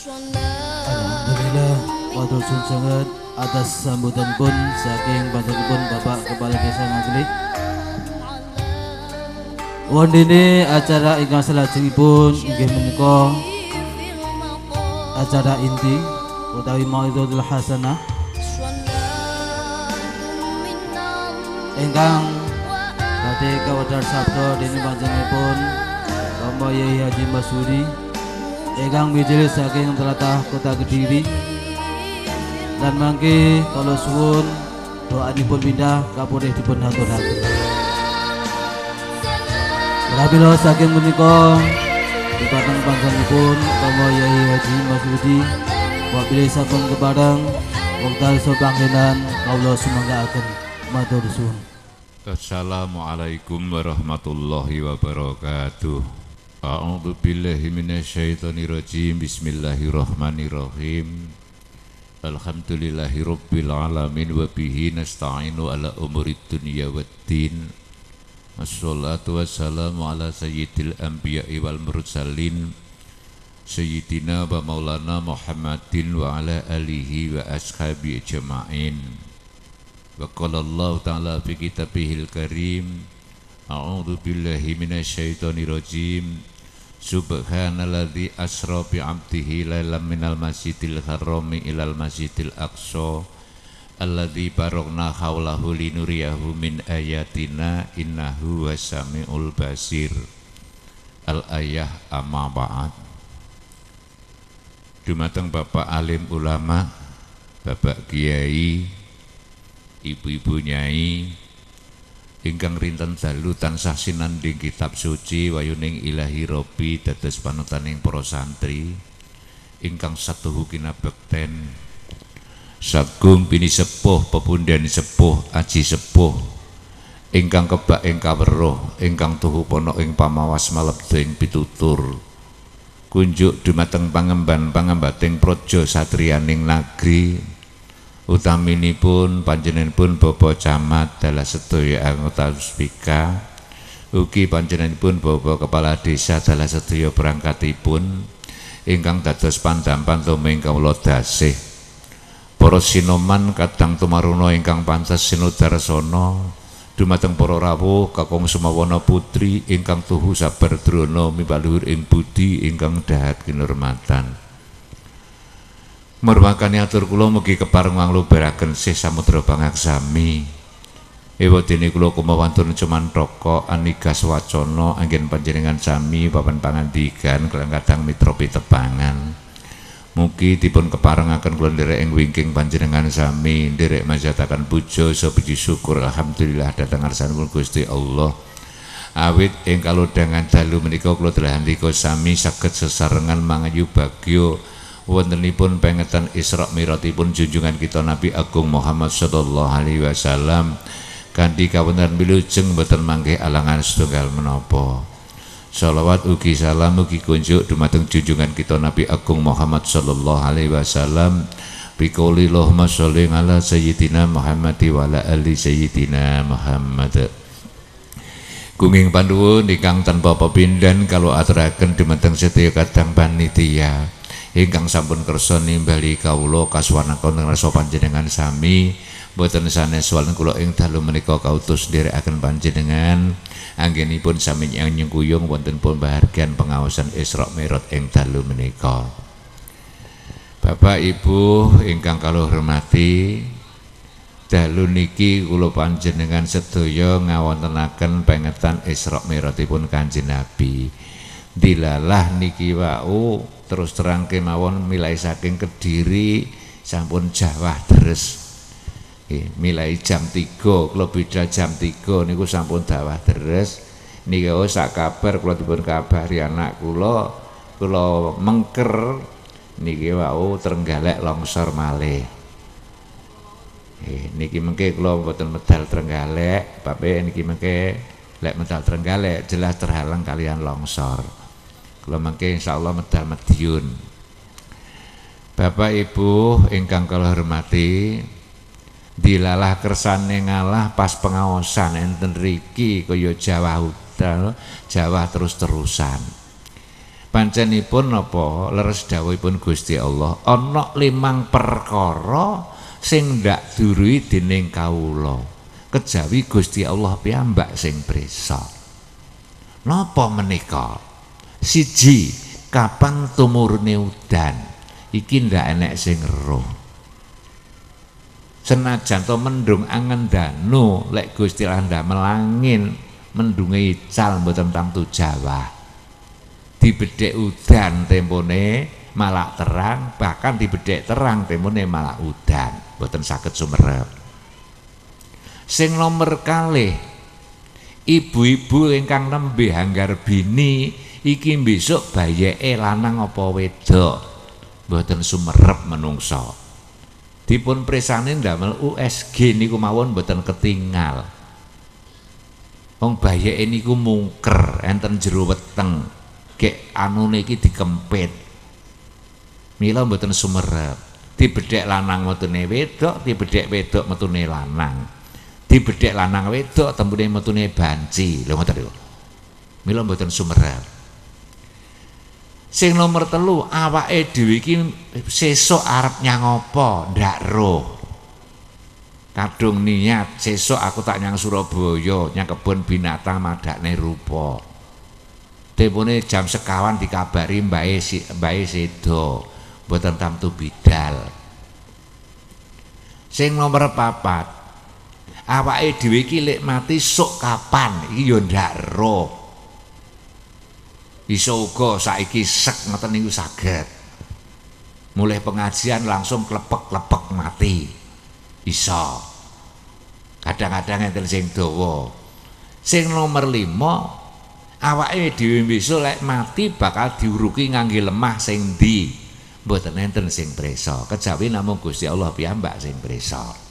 Alhamdulillah Waduh sun atas sambutan pun saking bantuan pun Bapak Kepala Desa Wan ini acara ingkang pun ingin menikah, acara inti utawi maulidul hasanah ingkang badhe sabdo, sabda panjangnya pun Bapak Yehi Haji Masuri Egang mijili saking telatah kota Kediri dan mangke kalau suun doa pun pindah kapurih dipun hatur-hatur Rabilo saking menika dipateng pun Kamu Yai Haji Masudi wabili untuk kebareng wekdal Allah kawula akan matur suun Assalamualaikum warahmatullahi wabarakatuh A'udzu billahi minasyaitonir Bismillahirrahmanirrahim. Alhamdulillahi rabbil alamin wa bihi nasta'inu ala umuri dunya waddin. Assalatu wassalamu ala sayyidil anbiya'i wal mursalin sayyidina wa maulana Muhammadin wa ala alihi wa ashabi ajma'in. Wa qala Allah ta'ala fi kitabihil karim A'udzu billahi minasyaitonir rajim. Subhanalladzi asra bi 'abdihi lailan minal masjidil harami ilal masjidil aqsa alladzi barokna haulahu linuriyahu min ayatina innahu wasamiul basir al ayah amma ba'ad Dumateng Bapak alim ulama Bapak kiai ibu-ibu nyai ingkang rintan dalu tansah sinanding kitab suci wayuning ilahi robi dados panutaning para santri ingkang satuhu kinabekten sagung bini sepuh pepundhen sepuh aji sepuh ingkang kebak ing kaweruh ingkang tuhu pono ing pamawas malebdo ing pitutur kunjuk dumateng pangemban pangembating projo satrianing nagri utaminipun panjenenipun bobo camat dalam sedaya anggota uspika ugi panjenenipun bobo kepala desa dalam sedaya perangkatipun ingkang dados pandampan tuming kawula dasih para sinoman kadang tumaruna ingkang pantas sinudarsana dumateng para rawuh kakung sumawana putri ingkang tuhu sabar drona mibaluhur ing budi ingkang dahat kinurmatan Merwakani atur kula mugi kepareng mangluberaken sih ibu pangaksami. Ewadene kula kumawantun cuman toko anigas wacana angin panjenengan sami papan pangandikan kelang mitropi tepangan Mugi dipun keparengaken akan nderek ing wingking panjenengan sami direk majatakan puja sepuji syukur alhamdulillah datang ngarsanipun Gusti Allah. Awit ing kalodhangan dalu menika kula dalah sami sakit sesarengan mangayu bagya wontenipun pengetan Isra Miratipun junjungan kita Nabi Agung Muhammad sallallahu alaihi wasallam kanthi kawontenan wilujeng boten mangke alangan setunggal menapa. Salawat ugi salam ugi kunjuk dumateng junjungan kita Nabi Agung Muhammad sallallahu alaihi wasallam Bikuli lohma sholli ala sayyidina Muhammad wa ala ali sayyidina Muhammad Kunging panduwun ingkang tanpa pepindhan kalau aturaken dumateng sedaya kadang panitia ingkang sampun kersa nimbali kawula kasuwanakon rasa panjenengan sami boten sanes wonten kula ing dalu menika kautus nderekaken panjenengan anggenipun sami nyengkuyung wonten pun bahargian pengawasan Isra merot ing dalu menika Bapak Ibu ingkang kalau hormati dalu niki kula panjenengan sedaya ngawontenaken pengetan Isra Mi'rajipun Kanjeng Nabi dilalah niki wau terus terang kemawon milai saking Kediri sampun Jawa terus. milai jam tiga, kula beda jam tiga, niku sampun dawah terus. niku sak kabar kula dipun ya anak kulo kulo mengker niki wau terenggalek longsor male. niki mengke kula mboten medal terenggalek, bape niki mengke lek medal terenggalek jelas terhalang kalian longsor mungkin Insya Allah medal medyun Bapak Ibu ingkang kalau hormati dilalah kersane ngalah pas pengawasan enten riki kaya Jawa Hutal Jawa terus-terusan pancenipun napa leres dawuhipun Gusti Allah ana limang perkara sing ndak durui dening kawula kejawi Gusti Allah piyambak sing prisa napa menika siji kapan tumurne udan iki ndak enek sing roh senajan to mendung danu lek Gusti Allah ndak melangin mendunge ical mboten tamtu Jawa dibedhek udan tempone malak terang bahkan dibedhek terang tempone malak udan mboten saged sumerep sing nomer kalih ibu-ibu ingkang nembe hanggar bini iki besok bayeke lanang apa wedok mboten sumerep menungso dipun presanin ndamel USG niku mawon mboten ketinggal. wong bayeke niku mungker enten jero weteng gek anune iki dikempit mila mboten sumerep dibedhek lanang metune wedok dibedhek wedok metune lanang dibedhek lanang wedok tembune metune banci lho ngoten niku mila mboten sumerep Sing nomor telu awake dhewe iki sesuk arep nyang apa ndak roh. Kadung niat sesuk aku tak nyang Surabaya nyang kebun binatang madakne rupa. Tepone jam sekawan dikabari mbae si mbae sedo mboten tamtu bidal. Sing nomor papat awake dhewe iki lek mati sok kapan iki yo ndak roh. iso uga saiki sek ngeten niku saged mulai pengajian langsung klepek-klepek mati iso kadang-kadang enten sing dawa sing nomor 5 awake dhewe bisa lek mati bakal diuruki ngangge lemah sing ndi mboten enten sing preso kejawi namung Gusti Allah piyambak sing preso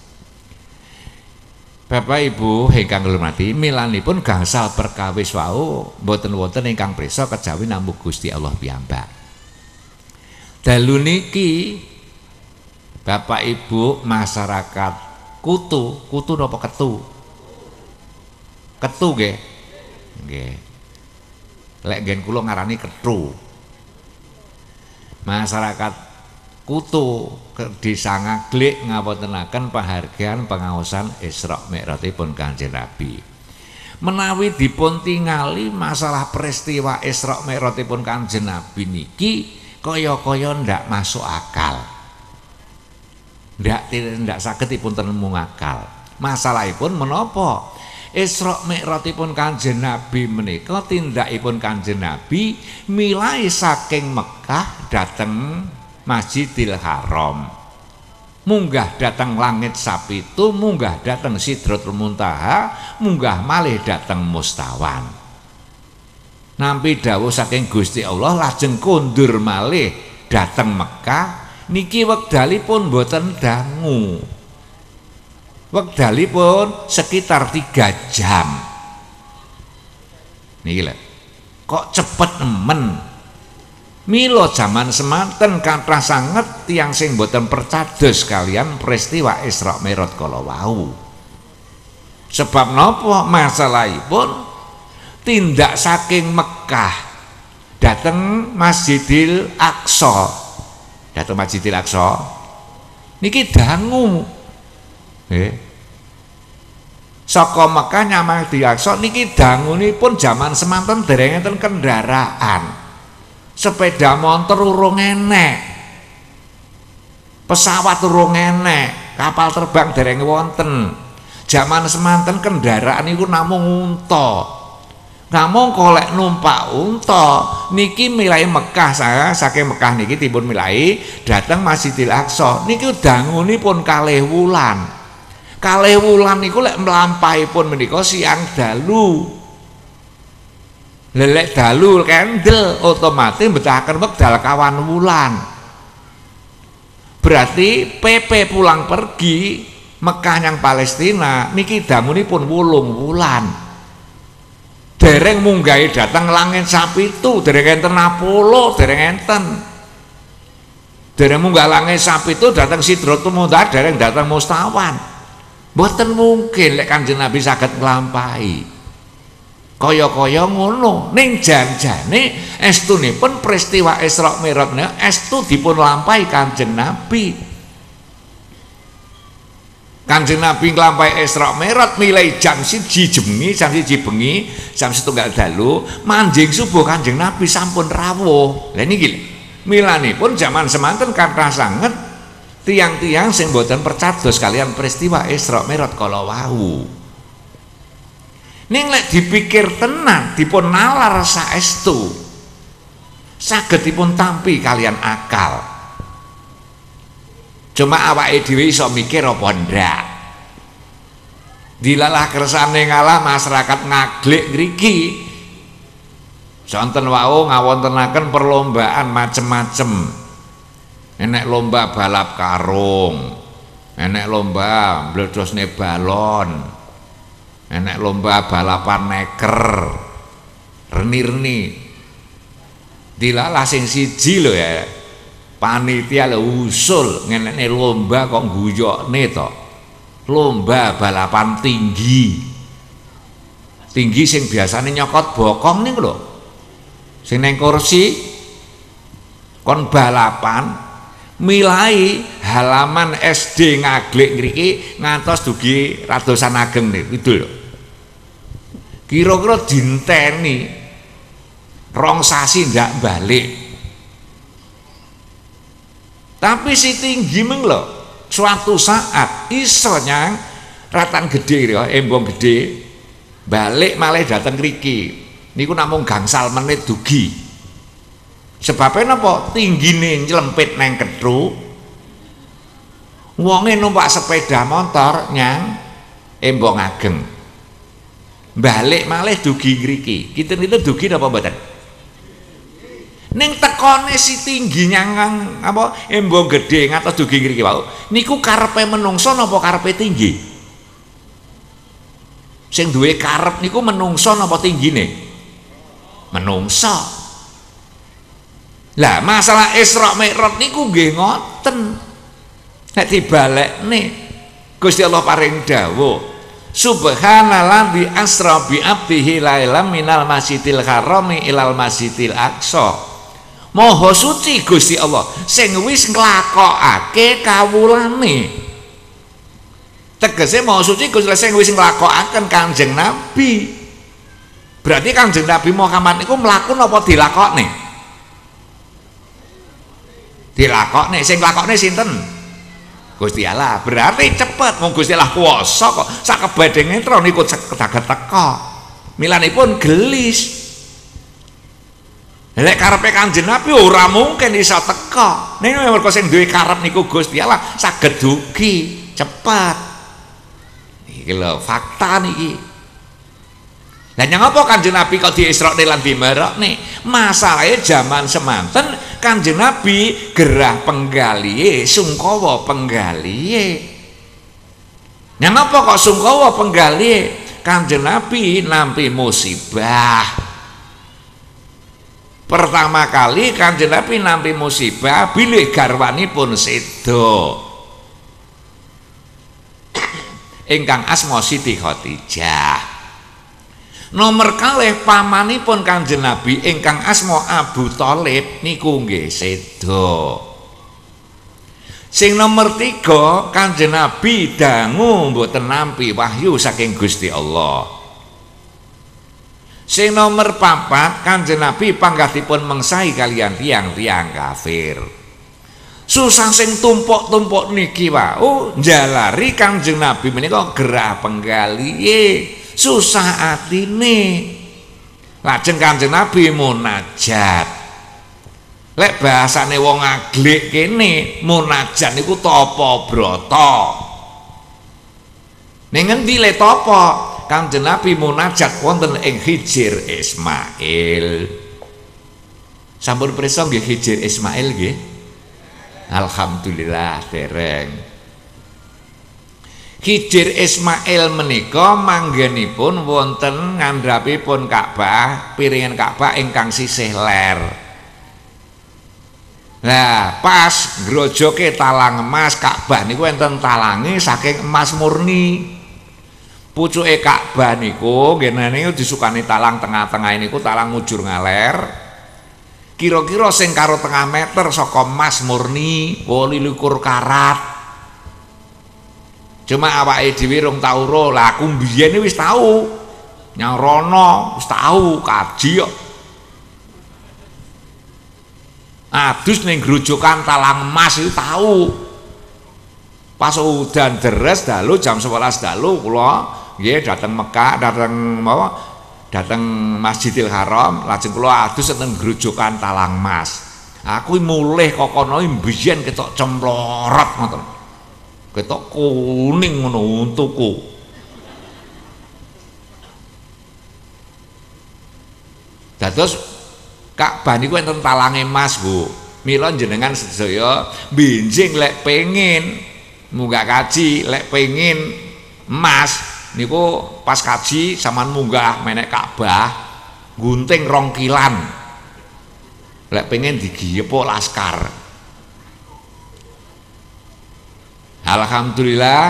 Bapak Ibu ingkang kula hormati, milanipun gangsal perkawis wau mboten-wonten ingkang kejawin kejawi namung Gusti Allah piyambak. Dalu niki Bapak Ibu masyarakat kutu, kutu nopo ketu? Ketu ge ge Lek gen kula ngarani ketu Masyarakat kutu disangaglik ngapotenakan penghargaan pengawasan Isra Mi'rajipun Kanjeng Nabi. Menawi dipontingali masalah peristiwa Isra Mi'rajipun Kanjeng Nabi niki kaya-kaya ndak masuk akal. Ndak ndak sakit pun temu akal. pun menopo Isra Mi'rajipun Kanjeng Nabi menika tindakipun Kanjeng Nabi milai saking Mekah dateng Masjidil Haram munggah datang langit sapi itu munggah datang Sidratul muntaha munggah malih datang mustawan nampi dawuh saking Gusti Allah lajeng kondur malih datang Mekah niki wekdalipun boten dangu wekdalipun sekitar tiga jam niki lho kok cepet emen Milo zaman semanten kata sangat tiang sing boten percados kalian peristiwa Isra merot kalau wau. Sebab masalah pun tindak saking Mekah dateng Masjidil Aqsa. Dateng Masjidil Aqsa niki dangu. Eh. Saka Mekah nyamang di Aqsa niki pun zaman semanten derengan kendaraan sepeda motor urung enek pesawat urung enek kapal terbang dereng wonten zaman semanten kendaraan itu namung unta namung kolek numpak unta niki milai Mekah saya saking Mekah niki timbun milai datang masih Aqsa niki danguni pun kalih wulan kalih wulan niku lek pun menikah siang dalu lelek dalul kendel otomatis betahaken wekdal kawan wulan berarti PP pulang pergi Mekah yang Palestina niki pun wulung wulan dereng munggai datang langen sapi itu dereng enten napolo dereng enten dereng munggah langen sapi itu datang Sidrotul Muntaha dereng datang Mustawan buatan mungkin lek jenabi sakit saged kaya-kaya ngono ning jan-jane pun peristiwa Isra Mi'raj estu dipun lampai Kanjeng Nabi Kanjeng Nabi nglampahi Isra Mi'raj nilai jam 1 jengi jam 1 bengi jam 1 tunggal dalu manjing subuh Kanjeng Nabi sampun rawo rawuh lha niki pun zaman semanten karena sangat tiang-tiang sing boten percados kalian peristiwa Isra merot kalau wau Nenglek lek dipikir tenang dipun nalar saestu. Saged dipun tampi kalian akal. Cuma awake dhewe iso mikir apa ndak. Dilalah kersane ngalah masyarakat ngaglik ngriki. Sonten wau ngawontenaken perlombaan macem-macem. Enek lomba balap karung, enek lomba mbledosne balon, enek lomba balapan neker reni-reni dilalah sing siji lho ya panitia lho usul ngenekne lomba kok guyokne to lomba balapan tinggi tinggi sing biasane nyokot bokong nih lho sing neng kursi kon balapan milai halaman SD ngaglik ngriki ngantos dugi ratusan ageng nih, itu lho kira-kira dinteni rong sasi ndak balik tapi si tinggi meng lo suatu saat iso nyang ratan gede gitu ya embong gede balik malah datang riki niku namung gangsal menit dugi sebabnya napa nih, nyelempit neng ketru wonge numpak sepeda motor nyang embong ageng balik malih dugi ngriki kita itu dugi apa mboten ning tekone si tinggi nyangang apa embo gede ngatas dugi ngriki wau niku karepe menungso napa karepe tinggi sing duwe karep niku menungso napa tinggine menungso lah masalah Isra Mi'raj niku nggih ngoten nek dibalekne Gusti Allah paring dawuh Subhanalladzi asra bi abdihi lailam minal masjidil harami ilal masjidil aqsa. Moho suci Gusti Allah sing wis nglakokake kawulane. Tegese moho suci Gusti Allah sing wis nglakokaken Kanjeng Nabi. Berarti Kanjeng Nabi Muhammad niku mlaku apa dilakokne? Dilakokne sing lakokne sinten? Gusti Allah berarti cepat, mau Gusti Allah kuasa kok sakebadhe ngentron ikut sedaget teka pun gelis lek karepe Kanjeng Nabi ora mungkin iso teka ning mergo sing duwe karep niku Gusti Allah saged dugi cepet iki lho fakta niki Lah nyang apa Kanjeng Nabi kok diisrokne lan dimerokne? Masalahe zaman semanten kanjeng nabi gerah penggali eh, sungkowo penggali. Eh. yang apa kok sungkowo penggali. Eh? kanjeng nabi nampi musibah pertama kali kanjeng nabi nampi musibah bilih garwani pun sedo ingkang asmo Siti khotijah Nomor kalih pun Kanjeng Nabi ingkang asma Abu Thalib niku nggih sedo. Sing nomor tiga Kanjeng Nabi dangu mboten nampi wahyu saking Gusti Allah. Sing nomor papat Kanjeng Nabi panggatipun mengsai kalian tiang-tiang kafir. Susah sing tumpuk-tumpuk niki wau njalari Kanjeng Nabi menika gerah penggalihe. Yeah. susah hati ini lajeng kanjeng nabi munajat lek bahasa nih wong aglik kene munajat niku topo broto nengen le topo kanjeng nabi munajat wonten ing hijir ismail sampun presong gih hijir ismail gih alhamdulillah tereng Kijir Ismail menika manggenipun wonten ngandhapipun Ka'bah, piringan Ka'bah ingkang sisih ler. Nah, pas grojoke talang emas Ka'bah niku enten talangi saking emas murni. Pucuke Ka'bah niku ngenane disukani talang tengah-tengah niku talang ujur ngaler. kira-kira sing karo tengah meter saka emas murni 28 karat Cuma awake dhewe rung tau ro, lah aku mbiyen wis tau. Nyang rono wis tau kaji kok. Adus ning grojokan talang mas, itu tau. Pas udan deres dalu jam 11 dalu kula nggih dateng Mekah, dateng mawa dateng Masjidil Haram, lajeng kula adus teng grojokan talang mas. Aku mulih kok kono mbiyen ketok cemplorot ngoten. ketok kuning ngono untuku dados Kak niku enten talange emas, Bu. Mila jenengan sedaya binjing lek pengin munggah kaji, lek pengin emas niku pas kaji saman munggah menek Ka'bah gunting rong kilan. Lek pengin digiyepuk laskar, Alhamdulillah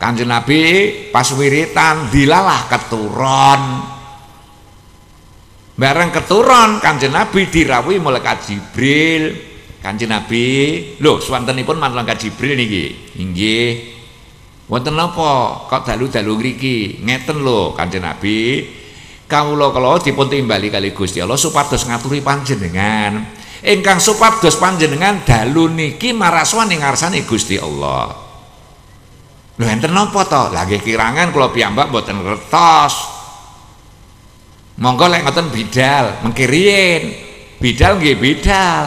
Kanjeng Nabi pas wiritan dilalah keturun. Bareng keturun Kanjeng Nabi dirawi malaikat Jibril. Kanjeng Nabi, lho swantenipun malaikat Jibril niki. Inggih. Wonten napa? Kok dalu-dalu ngriki? Ngeten lho Kanjeng Nabi. Kawula kala dipun timbali kali Gusti Allah supados ngaturi panjenengan. ingkang supados panjenengan dalu niki maraswani ngarsane Gusti Allah lu enten napa to? lagi kirangan kula piyambak mboten retos Monggo lek ngoten bidal, mengkirin Bidal nggih bidal.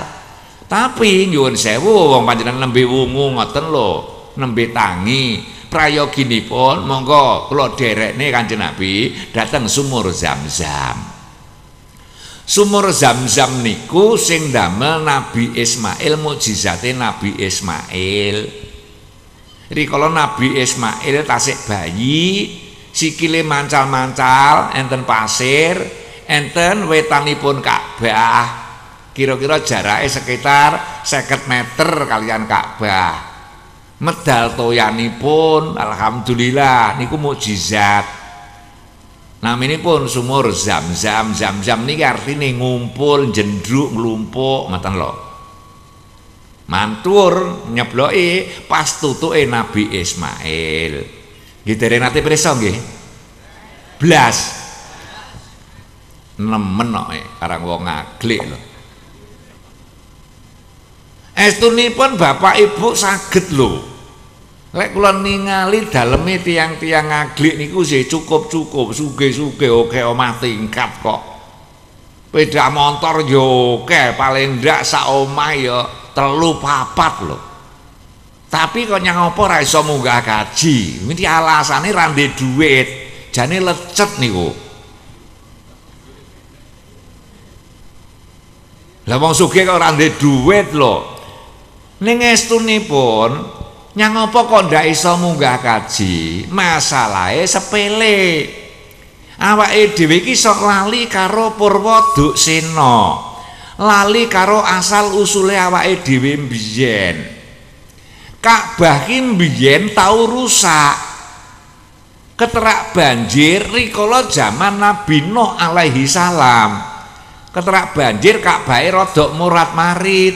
Tapi nyuwun sewu wong panjenengan nembe wungu ngoten lho, nembe tangi. Prayoginipun monggo derek nih Kanjeng Nabi dateng sumur Zamzam. Sumur Zamzam niku sing damel Nabi Ismail mukjizate Nabi Ismail rikala Nabi Ismail tasik bayi sikile mancal-mancal enten pasir enten wetanipun Ka'bah kira-kira jaraknya sekitar seket meter kalian Ka'bah medal toyani pun alhamdulillah niku mukjizat ini pun sumur zam-zam zam-zam ini artinya ngumpul jendruk nglumpuk matang loh mantur nyebloi pas tutuke Nabi Ismail. Nggih dereng nate pirsa nggih. Blas. Nemen kok karang wong ngaglik lho. Estunipun Bapak Ibu saged lho. Lek kula ningali daleme tiang-tiang ngaglik niku sih cukup-cukup, sugih-sugih oke omah tingkat kok. Peda motor yo oke, paling ndak sak omah yo telu papat lho. Tapi kok nyang apa ra iso munggah kaji. Iki alasane ra nduwe dhuwit. Jane lecet niku. Lah wong sugih kok ra nduwe dhuwit lho. Ning estunipun nyang apa kok ndak iso munggah kaji? Masalahe sepele. Awake dhewe iki sok lali karo Purwa Duksena. lali karo asal usule awake dhewe mbiyen Ka'bah ki mbiyen tau rusak keterak banjir rikala jaman Nabi Nuh alaihi salam keterak banjir Ka'bah rodok murat marit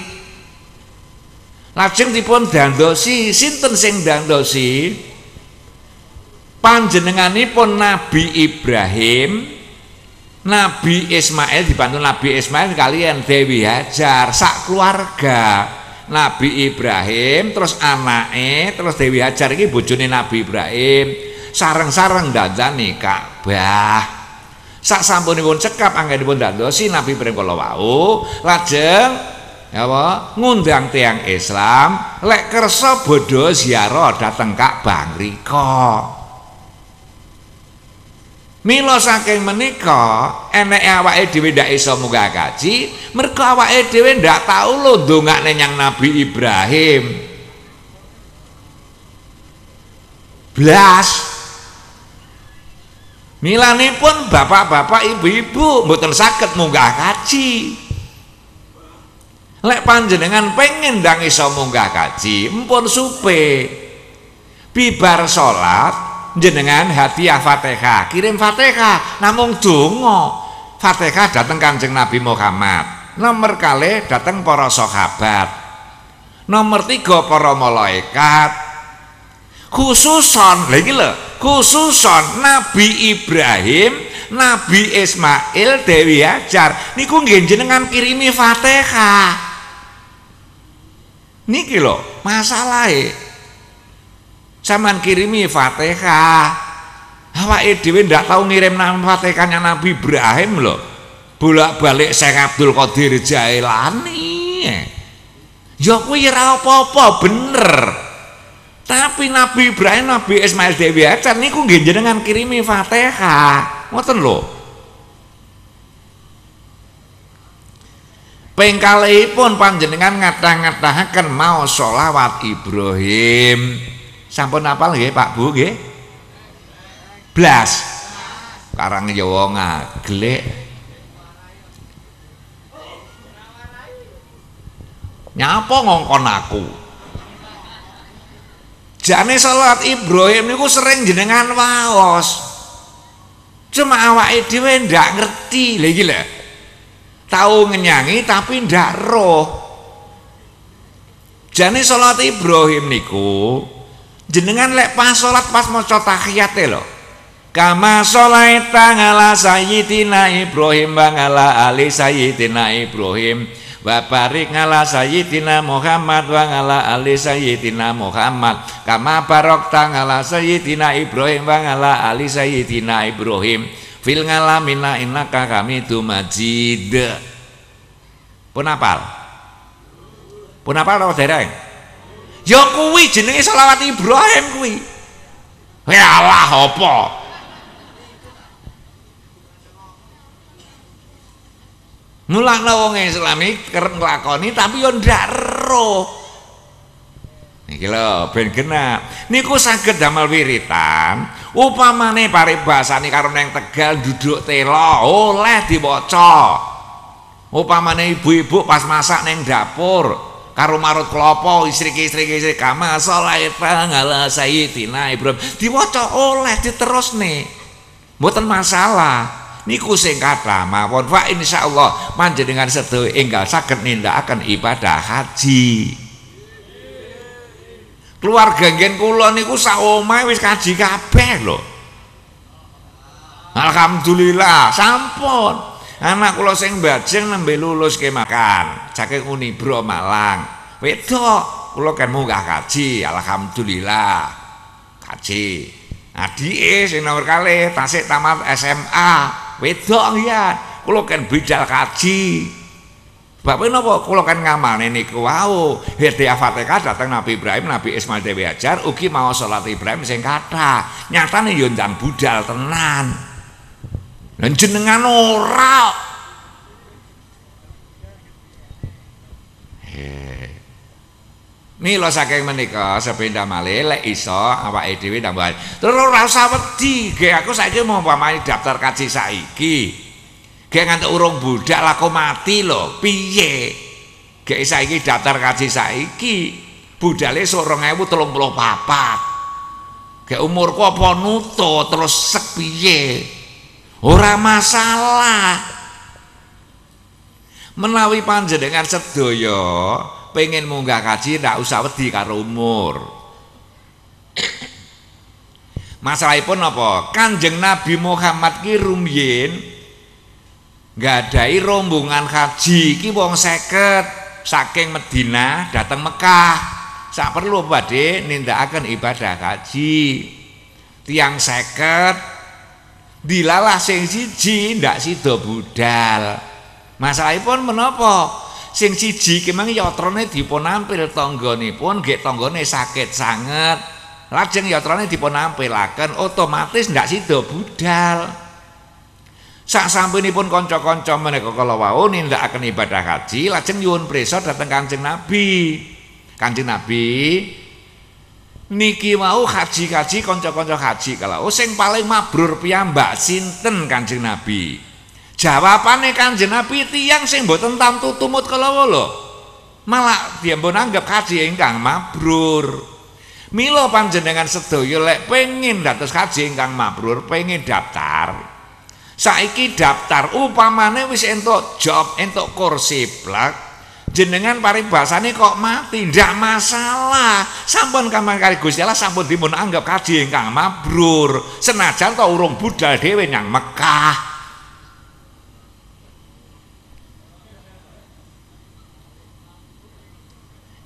lajeng dipun dandosi sinten sing dandosi panjenenganipun Nabi Ibrahim Nabi Ismail dibantu Nabi Ismail kalian Dewi Hajar sak keluarga Nabi Ibrahim terus anaknya terus Dewi Hajar ini bujuni Nabi Ibrahim sarang-sarang sareng kak Ka'bah sak sampunipun cekap anggenipun si Nabi Ibrahim kalau wau lajeng ya apa ngundang tiang Islam lek kerso bodoh ziarah dateng Bang riko Milo saking menika enek awake dhewe ndak iso munggah kaji, merka awake dhewe ndak tau lo ndongakne nyang Nabi Ibrahim. Blas. Milanipun bapak-bapak, ibu-ibu mboten sakit munggah kaji. Lek panjenengan pengen ndang iso munggah kaji, empun supe. Bibar salat jenengan hadiah Fatihah kirim Fatihah namung dungo Fatihah datang Kanjeng Nabi Muhammad nomor kali datang para sahabat nomor tiga para malaikat khususon lagi lo khususon Nabi Ibrahim Nabi Ismail Dewi Ajar niku jenengan kirimi Fatihah niki lo masalahnya Saman kirimi Fatihah. Awake dhewe ndak tahu ngirim nama Fatihahnya Nabi Ibrahim loh. Bolak-balik Syekh Abdul Qadir Jailani. Ya kuwi ora bener. Tapi Nabi Ibrahim, Nabi Ismail Dewi Hasan niku nggih jenengan kirimi Fatihah. Ngoten lho. Ping panjenengan ngathah-ngathahaken mau sholawat Ibrahim sampun apal nggih Pak Bu nggih blas karang Jawa ya ngaglek nyapa ngongkon aku jane salat Ibrahim niku sering jenengan waos cuma awake dhewe ndak ngerti lha iki tahu ngenyangi tapi ndak roh jane salat Ibrahim niku jenengan lek pas sholat pas maca tahiyat ya, lo. kama sholaita ngala sayyidina Ibrahim wa ali sayyidina Ibrahim wa ngala sayyidina Muhammad wa ngala ali sayyidina Muhammad kama barokta ngala sayyidina Ibrahim wa ngala ali sayyidina Ibrahim fil minna inna kami tu majid punapal punapal apa dereng ya kuwi jenenge selawat Ibrahim kuwi ya Allah apa mulane wong Islam iki kerep nglakoni tapi yon ndak roh. niki lho ben genep niku saged damel wiritan upamane paribasane karo neng Tegal duduk telo oleh diwaca upamane ibu-ibu pas masak neng dapur karo marut kelopo istri-istri istri kama salaifah ngala sayyidina Ibrahim diwaca oleh diterus nih buatan masalah niku sing kata mawon wa insyaallah dengan sedaya enggal ninda akan ibadah haji keluarga gen kulo niku sak wis kaji kabeh lo Alhamdulillah sampun Anak kula sing bajeng nembe lulus ke makan, saking Unibro Malang. Wedok, kula kan munggah kaji, alhamdulillah. Kaji. Adike sing nomor kali tasik tamat SMA. Wedok ya, kula kan bidal kaji. Bapak apa? Kalau kan ngamal ini wau. Hirti Afateka datang Nabi Ibrahim, Nabi Ismail Dewi Ajar Uki mau sholat Ibrahim sing kata nyata nih ndang budal tenan. Dan jenengan ora. Eh. Mila saking menika sepindah male lek iso awake dhewe tambah. Terus ora rasa wedi, ge aku saiki mau pamani daftar kaji saiki. Ge ngantuk urung budak laku mati lho, piye? Ge saiki daftar kaji saiki. Budale sok 2034. Ge umurku apa nutut terus sek piye? Ora masalah. Menawi panjenengan sedaya pengen munggah kaji ndak usah wedi karo umur. Masalahipun apa? Kanjeng Nabi Muhammad ki nggak nggadahi rombongan haji ki wong 50 saking Medina datang Mekah. Sak perlu badhe nindakaken ibadah haji. Tiang seket dilalah sing siji ndak sida budal. Masalahipun menapa? Sing siji kemang yatrone dipun nampil tanggonipun nggih tanggone sakit sangat Lajeng yatrone dipun nampilaken otomatis ndak sida budal. Sak sampunipun kanca-kanca menika kala wau nindakaken ibadah haji, lajeng nyuwun prisa dhateng Kanjeng Nabi. Kanjeng Nabi niki mau haji-haji kanca-kanca haji kalau oh, sing paling mabrur piyambak sinten Kanjeng Nabi. Jawabane Kanjeng Nabi tiyang sing mboten tamtu tumut kala-wala. Malah dia mbon anggap haji ingkang mabrur. Milo panjenengan sedaya lek pengin dados haji ingkang mabrur pengin daftar. Saiki daftar upamane wis entuk job, entuk kursi plak, jenengan paring ini kok mati ndak masalah sampun kamar kali Gusti Allah sampun dimun anggap kaji ingkang mabrur senajan kok urung budal dhewe nyang Mekah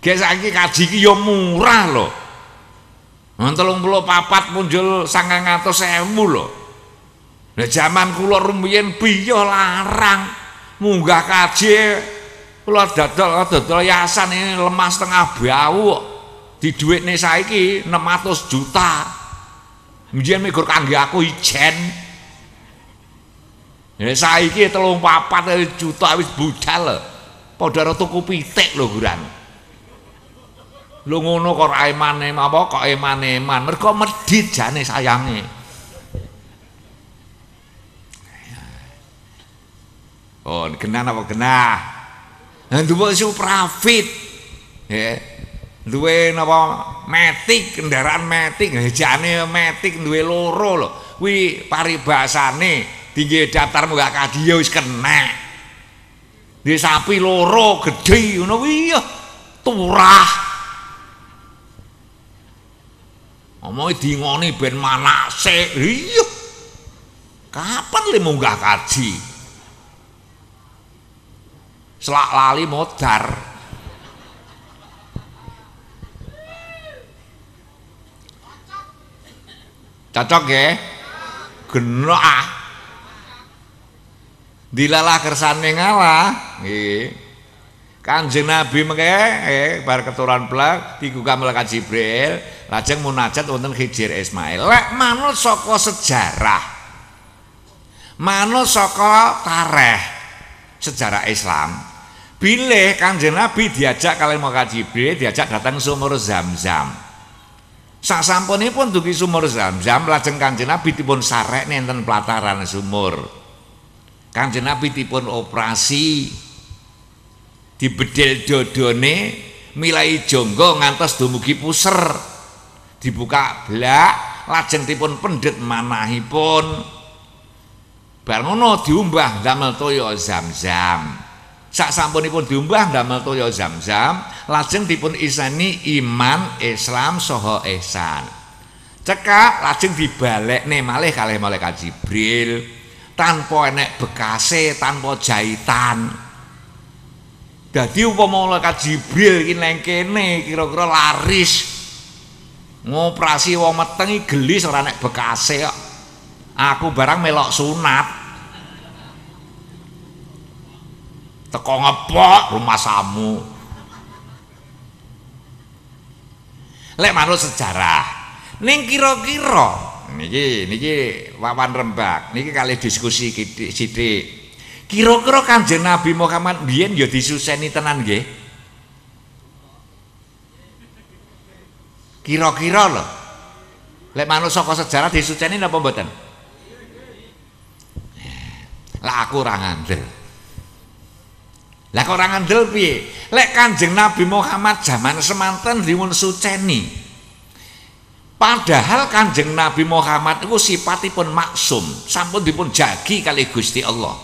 Gek saiki kaji ki loh. murah lho. Nang 34 punjul 900.000 lho. Nah jaman kula rumiyin biyo larang munggah kaji keluar dadal dadal yayasan ini lemah tengah bau di duit nih saiki 600 juta kemudian mikir kangge aku ijen ini saiki telung papat juta habis budal lho padahal itu kupitik lho kuran lu ngono kok aiman eman apa kok eman eman mereka medit jane sayangnya Oh, genah apa genah? Ndumuk iso profit. Ya. Duwe napa metik kendaraan metik jane metik duwe loro lho. Kuwi paribasane dingge daftar munggah kadiyo wis kenek. Di sapi loro gedhe ngono kuwi ya turah. Omongi dingoni ben manase. Iya. Kapan le munggah kaji? selak lali modar cocok ya genok ah dilalah kersane ngalah Kanjeng Nabi mengke eh, bar keturunan blak digugah malaikat Jibril lajeng munajat wonten hijir Ismail lek manut saka sejarah manut saka tareh sejarah Islam Bilih Kanjeng Nabi diajak kalian mau kaji bilih diajak datang sumur zam-zam Sak sampunipun di sumur zam-zam lajeng Kanjeng Nabi dipun sarek nenten pelataran sumur. Kanjeng Nabi dipun operasi dibedil dodone milai jonggo ngantos dumugi puser. Dibuka belak lajeng dipun pendet manahipun. Bar bernono diumbah damel toyo zam -zam. Sak sampunipun diumbah damel toyo zam-zam Lajeng dipun isani iman Islam soho ihsan Cekak lajeng dibalik nih malih kalih malaikat Jibril Tanpa enek bekase tanpa jahitan Jadi upo malaikat Jibril ini lengkene kira-kira laris Ngoperasi wong metengi gelis orang enek bekase Aku barang melok sunat teko ngepok rumah samu lek manut sejarah ning kira-kira niki niki wawan rembak niki kali diskusi sithik kira-kira kanjeng Nabi Muhammad biyen ya disuseni tenan nggih kira-kira lho lek manut saka sejarah disuseni napa mboten lah aku ora ngandel lah kok ora ngandel piye? Lek Kanjeng Nabi Muhammad zaman semanten rimun suceni. Padahal Kanjeng Nabi Muhammad itu sifatipun maksum, sampun dipun jagi kali Gusti Allah.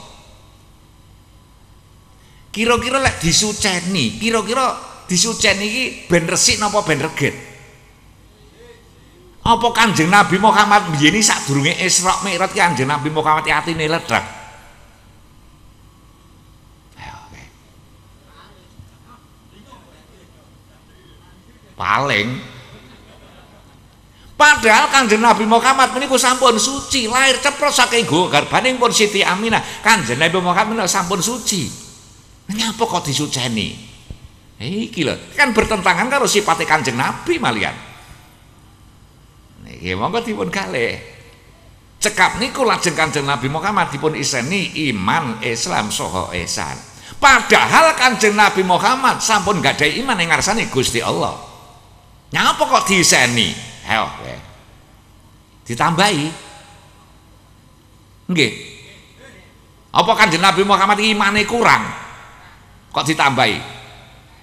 Kira-kira lek disuceni, kira-kira disuceni iki ben resik napa ben reget? Apa Kanjeng Nabi Muhammad biyen sadurunge Isra Mi'raj Kanjeng Nabi Muhammad atine ledak? paling padahal kanjeng Nabi Muhammad meniku sampun suci lahir cepet saking gua garbaning pun Siti Aminah kanjeng Nabi Muhammad sampun suci nyapa kok disuceni iki lho kan bertentangan karo pati kanjeng Nabi malian niki monggo dipun kalih cekap niku lajeng kanjeng Nabi Muhammad dipun iseni iman Islam soho esan padahal kanjeng Nabi Muhammad sampun gak ada iman yang ngarsani Gusti Allah nyapa kok diseni heo okay. ditambahi nggih apa kanjeng Nabi Muhammad imane kurang kok ditambahi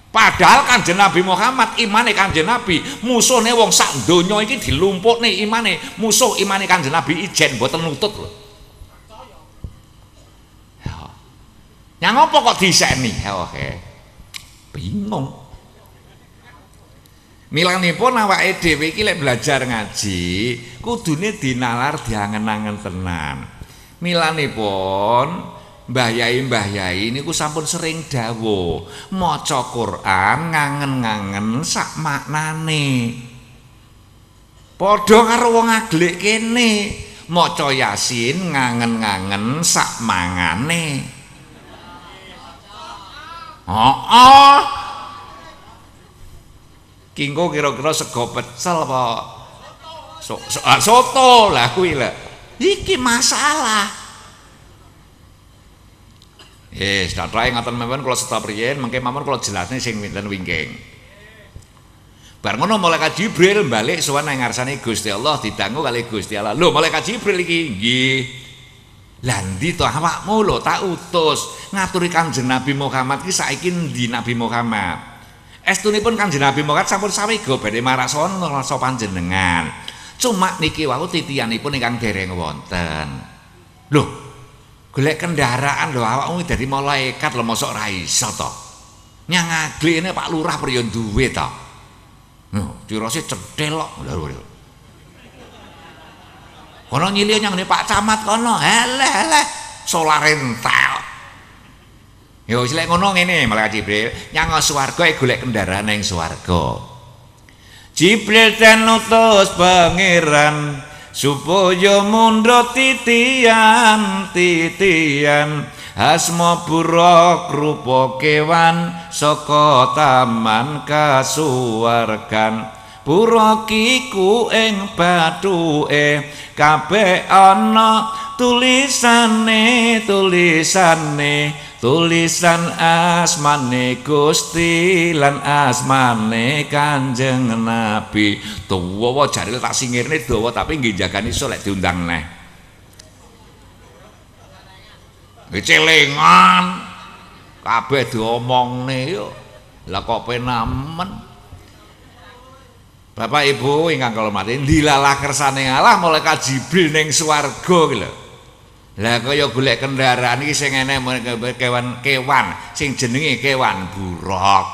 Padahal kanjeng Nabi Muhammad imane kanjeng Nabi, musuhne wong sak donya iki dilumpukne imane, musuh imane kanjeng Nabi ijen mboten nutut lho. Ya. Nyang apa kok diseni? Ya heo, Bingung. Milanipun awake dhewe iki lek belajar ngaji, kudune dinalar diangen-angen tenan. Milanipun mbah yai niku sampun sering dawuh, maca Quran ngangen-ngangen sak maknane. Padha karo wong aglek kene, maca Yasin ngangen-ngangen sak mangane. Oh, oh. Kinggo kira-kira sego pecel apa so, so, ah, soto lah kuwi lah. Iki masalah. Eh, yes, terakhir ngatain memang kalau setelah priyen, mungkin memang kalau jelasnya sing winten wingking. Bar ngono malaikat Jibril balik yang nang Gus Gusti Allah didangu kali Gusti Allah. Lho, malaikat Jibril iki nggih. Landi ndi to awakmu lo tak utus ngaturi Kanjeng Nabi Muhammad ki saiki ndi Nabi Muhammad? Estunipun Kanjeng Nabi Muhammad sampun sawega badhe marason sopan jenengan Cuma niki wau titianipun kang dereng wonten. Loh, golek kendaraan lho awakmu dari malaikat lho mosok rai soto, to. Nyang aglene Pak Lurah priyo duwe to. Noh, dirose dulu, lho. Kono nyilih nyang Pak Camat kono. Heleh, heleh. solare Yo sila ngono ngene malaikat Jibril nyangos swarga golek kendaraan yang swarga. Jibril ten pangeran supaya mundhut titian titian asma buruk rupa kewan saka taman kasuwargan buruk iku ing bathuke kabeh ana tulisane tulisane tulisan asmane Gusti lan asmane Kanjeng Nabi. Dawa jare tak singirne dawa tapi nggih jagani lek diundang neh. Ngecelengan kabeh diomongne yo. Lah kok penamen? Bapak Ibu ingkang kula dilalah kersane Allah mulai kajibil ning swarga iki gitu. Lah kaya golek kendaraan iki sing ene kewan-kewan sing jenenge kewan buruk.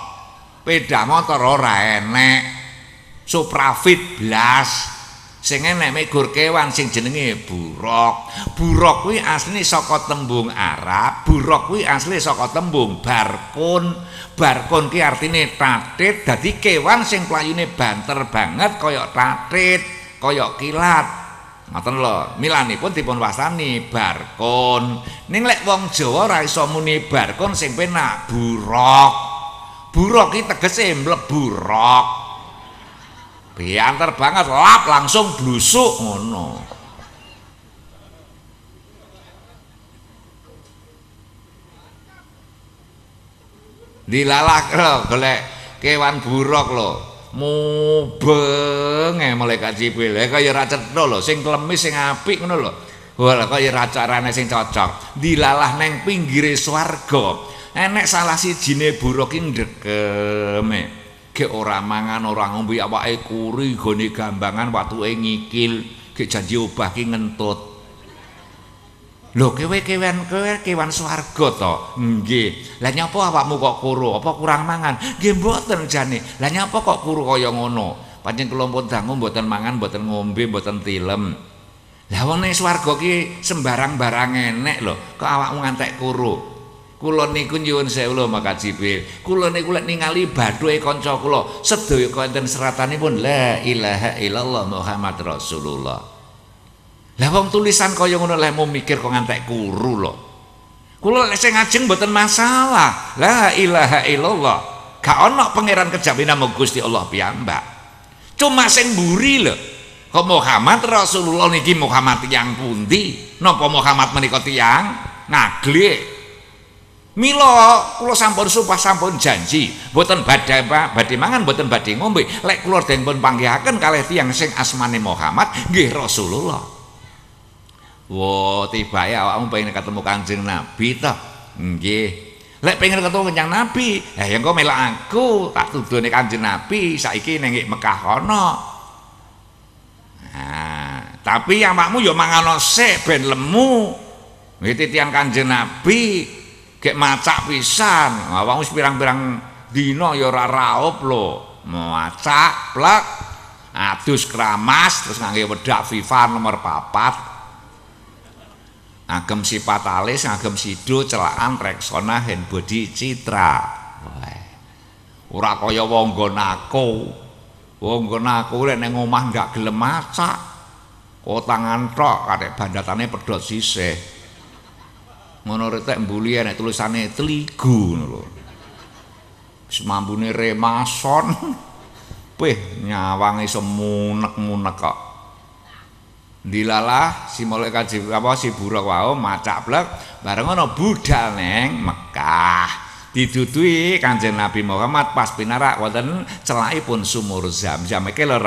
Peda motor ora enek. Suprafit blas. Sing enek megur kewan sing jenenge buruk. Buruk kuwi asli saka tembung Arab. Buruk kuwi asli saka tembung barkun. Barkun ki artine tatit. Dadi kewan sing playune banter banget kaya tatit, kaya kilat. Ngoten lho, milanipun dipun wastani barkun. Ning lek wong Jawa ora iso muni barkon sing penak burok. Burok iki tegese mlebu rok. Bianter banget lap langsung blusuk ngono. Dilalah golek kewan burok lho. mubenge malaikat jibril kaya ora cetho lho sing klemis sing apik ngono lho Wala kaya racarane sing cocok dilalah neng pinggire swarga enek salah sijine buruk ki ndekeme ge ora mangan ora ngombe awake kuri gone gambangan watu ngikil ge janji obah ki ngentut Lho kowe kewan kowe kewan swarga to. Nggih. Lah nyapa awakmu kok kuru? Apa kurang mangan? Nggih mboten jane. Lah nyapa kok kuru kaya ngono? Panjen kula pun dangu mboten mangan, mboten ngombe, mboten tilem. Lah wong ning swarga ki sembarang barang enek lho, kok awakmu ngantek kuru? Kula niku nyuwun seulo lho Mbak Jibril. Kula niku lek ningali bathuke kanca kula, sedaya kanten seratanipun la ilaha illallah Muhammad Rasulullah. Lah wong tulisan kaya ngono leh mau mikir kok ngantek kuru lho. Kula lek sing ngajeng mboten masalah. La ilaha illallah. Gak ono pangeran kejawen nama Gusti Allah piyambak. Cuma sing mburi lho. Kok Muhammad Rasulullah niki Muhammad yang pundi? Napa Muhammad menika tiyang ngaglik? Milo, kula sampun sumpah sampun janji, mboten badhe Pak, badhe mangan mboten badhe ngombe. Lek kula den pun panggihaken kalih tiyang sing asmane Muhammad nggih Rasulullah. Wo tibae awakmu pengen ketemu Kanjeng Nabi to. Nggih. Lek pengen ketemu Kanjeng Nabi, ya engko melok aku, tak tudune Kanjeng Nabi saiki ning Mekah ana. Nah, tapi awakmu ya mangano sik ben lemu. Nggih titian Kanjeng Nabi gek macak pisan. Awakmu wis pirang-pirang dina ya ora raup lho. Macak plek adus kramas terus ngangge wedak FIFA nomor 4. ngagem si patalis ngagem si do celaan reksona hand citra Wah. ora kaya wonggo nako wonggo nako lek ning omah gak gelem masak kok tangan tok karek bandatane pedot sisih ngono retek mbuli nek tulisane teligu ngono lho wis mambune remason peh nyawange semunek-munek kok dilalah si malaikat apa si buruk wau macak blek bareng ana budal neng Mekah didudui kanjeng Nabi Muhammad pas pinarak wonten pun, sumur zam zam iki lho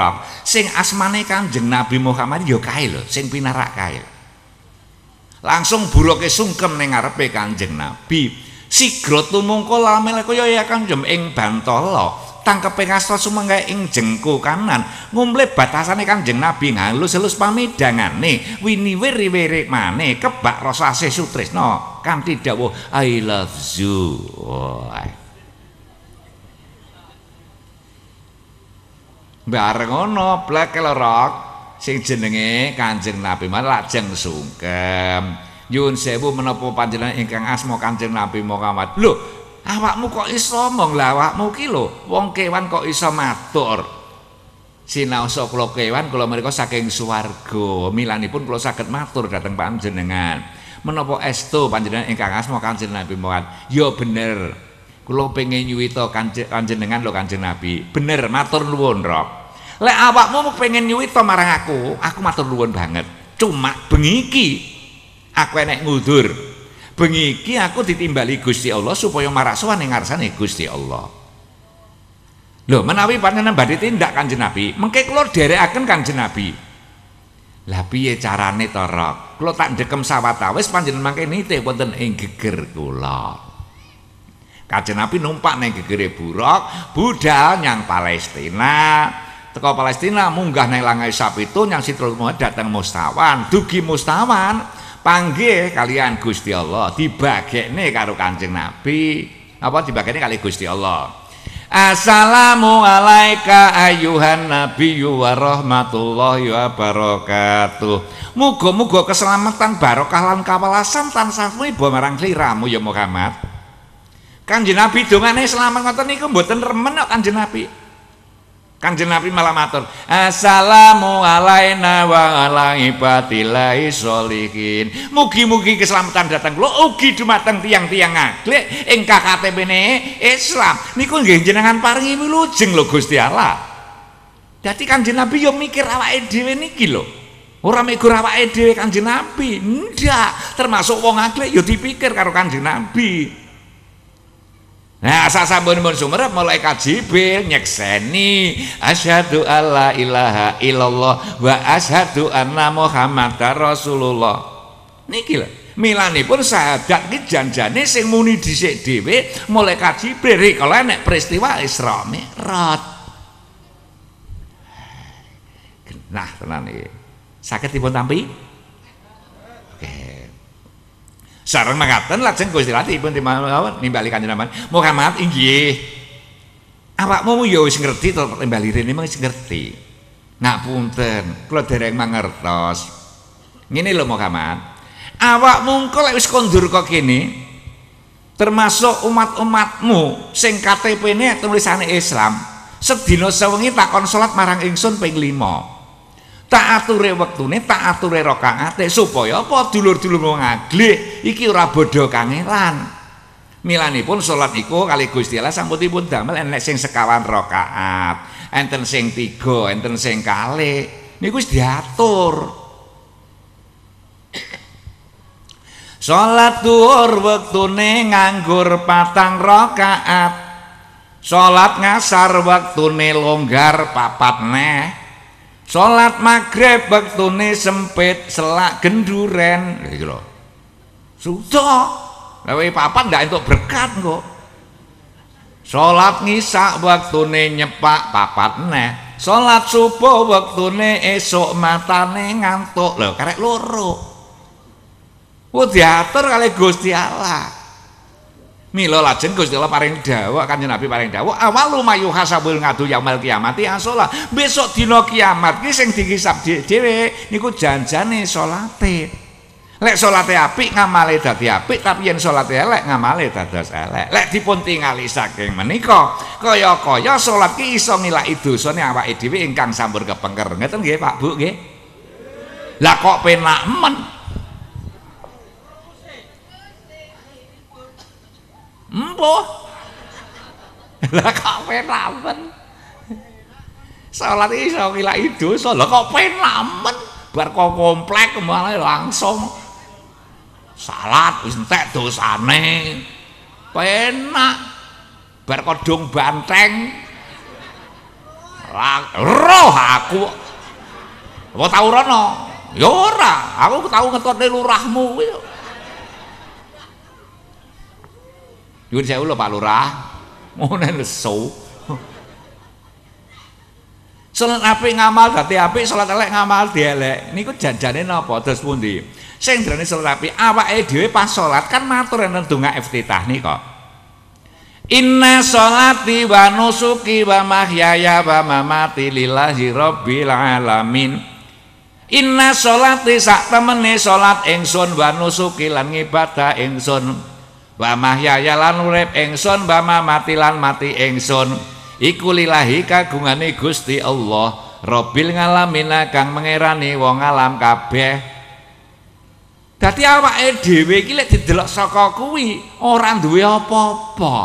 sing asmane kanjeng Nabi Muhammad ya kae lho sing pinarak kae langsung buruke sungkem ning ngarepe kanjeng Nabi sigro tumungkul amil kaya ya kanjeng ing bantala tangkepe ngasto sumengga ing jengku kanan ngumle batasane kanjeng nabi ngalus selus pamidangane wini wiri wiri kebak rosase sutris no kan tidak wo I love you oh. bareng ono black rock sing jenenge kanjeng nabi mana lajeng sungkem Yun sewu menopo panjenengan ingkang asma Kanjeng Nabi Muhammad. Lho, awakmu kok iso mong lah awakmu ki lho wong kewan kok iso matur sinau sok kula kewan kula mereka saking swarga milanipun kula saged matur dhateng panjenengan menapa estu panjenengan ingkang asma kanjeng Nabi Muhammad ya bener kula pengen nyuwita kanjenengan lho kanjeng Nabi bener matur nuwun rok lek awakmu pengen nyuwita marang aku aku matur nuwun banget cuma bengi iki aku enek ngudur bengi iki aku ditimbali Gusti Allah supaya marasowan ing ngarsane Gusti Allah Loh menawi panjenengan badhe tindak Kanjeng Nabi mengke kula dherekaken Kanjeng Nabi lah piye carane to Rok kula tak ndekem sawatawis panjenengan mangke nitih wonten ing geger kula Kanjeng Nabi numpak neng gegere buruk budal nyang Palestina teko Palestina munggah neng langai sapi itu nyang Sitrul Muhammad datang Mustawan dugi Mustawan panggil kalian Gusti Allah nih karo Kanjeng Nabi apa nih kali Gusti Allah Assalamualaikum ayuhan nabi wa rahmatullahi wa barakatuh. Muga-muga keselamatan barokah lan kawalasan tansah mlebu marang sliramu ya Muhammad. Kanjeng Nabi dongane selamat ngoten niku mboten remen kok Kanjeng Nabi. Kangjeng Nabi malah matur, "Assalamu alaina wa ala ibadillahi sholihin." Mugi-mugi keselamatan datang kula ugi dumateng tiang-tiang aglik ingkang KTP-ne Islam. Niku nggih jenengan paringi wilujeng lho Gusti Allah. Dadi Kangjeng Nabi yo mikir awake dhewe niki lho. Ora mikir awake dhewe Kanjeng Nabi, ndak. Termasuk wong aglik yo dipikir karo Kanjeng Nabi. Nah, sasampun-pun sumerep mulai kaji nyekseni asyhadu alla ilaha illallah wa asyhadu anna muhammadar rasulullah. Niki lho, milanipun sahabat ki janjane sing muni dhisik dhewe mulai kaji bil nek peristiwa Isra Mi'raj. Nah, tenan iki. Saged dipun tampi? Oke. Okay. Sarang mangaten lajeng Gusti Lati pun timbalan nimbali kanjeng Ramban. Muhammad inggih. Awakmu ya wis ngerti to timbali rene mengis ngerti. Nak punten, kula dereng mangertos. Ngene lho Muhammad. Awakmu engko lek wis kondur kok kene termasuk umat-umatmu sing KTP-ne tulisane Islam sedina sewengi takon salat marang ingsun ping 5. tak ature wektune tak ature rakaate supaya apa dulur-dulur wong aglik iki ora bodho kangelan milanipun salat iku kali Gusti Allah sampunipun damel enek sing sekawan rakaat enten sing tiga, enten sing kali niku wis diatur Sholat duhur waktune nganggur patang rakaat. Sholat ngasar waktune longgar papat neh. Salat maghrib wektune sempit selak genduren iki lho. Sudah. Lah papat ndak entuk berkat kok. Salat ngisak wektune nyepak papat neh. Salat subuh wektune esok matane ngantuk. Lho karek loro. Ku diatur kali Gusti Allah. Mila lajeng Gusti Allah paring dawuh Kanjeng Nabi paring dawuh awalu mayu hasabul ngadu yaumil kiamati asola. Besok dina kiamat ki sing dihisab dhewe niku janjane salate. Lek salate apik ngamale dadi apik tapi yen salate elek ngamale dados elek. Lek dipun tingali saking menika kaya-kaya salat ki iso ngilaki dosane awake dhewe ingkang sampun kepengker. Ngeten nggih Pak Bu nggih. Lah kok penak men Mbah. Lah kok penamen? Salat iso ngilangi dosa. Lah kok penamen? Bar kok komplek malah langsung salat wis entek dosane. Penak. Bar kodong banteng. Lah roh aku. Apa tau rono? Ya ora, aku tau ngetone lurahmu kuwi. Yun saya lho Pak Lurah. Ngono so. Salat api ngamal tapi api. salat elek ngamal Ini kok janjane nopo Terus Saya yang jane salat apa eh dia pas salat kan matur enten donga iftitah kok. Inna sholati wa nusuki wa mahyaya wa mamati lillahi rabbil alamin. Inna sholati sak temene salat ingsun wa nusuki lan ngibadah ingsun wa yaya lan urip ingsun, bamah mati lan mati ingsun. Iku lillahi kagungane Gusti Allah, Rabbil alamin kang mengerani wong alam kabeh. Dadi awake dhewe iki lek didelok saka kuwi ora duwe apa-apa.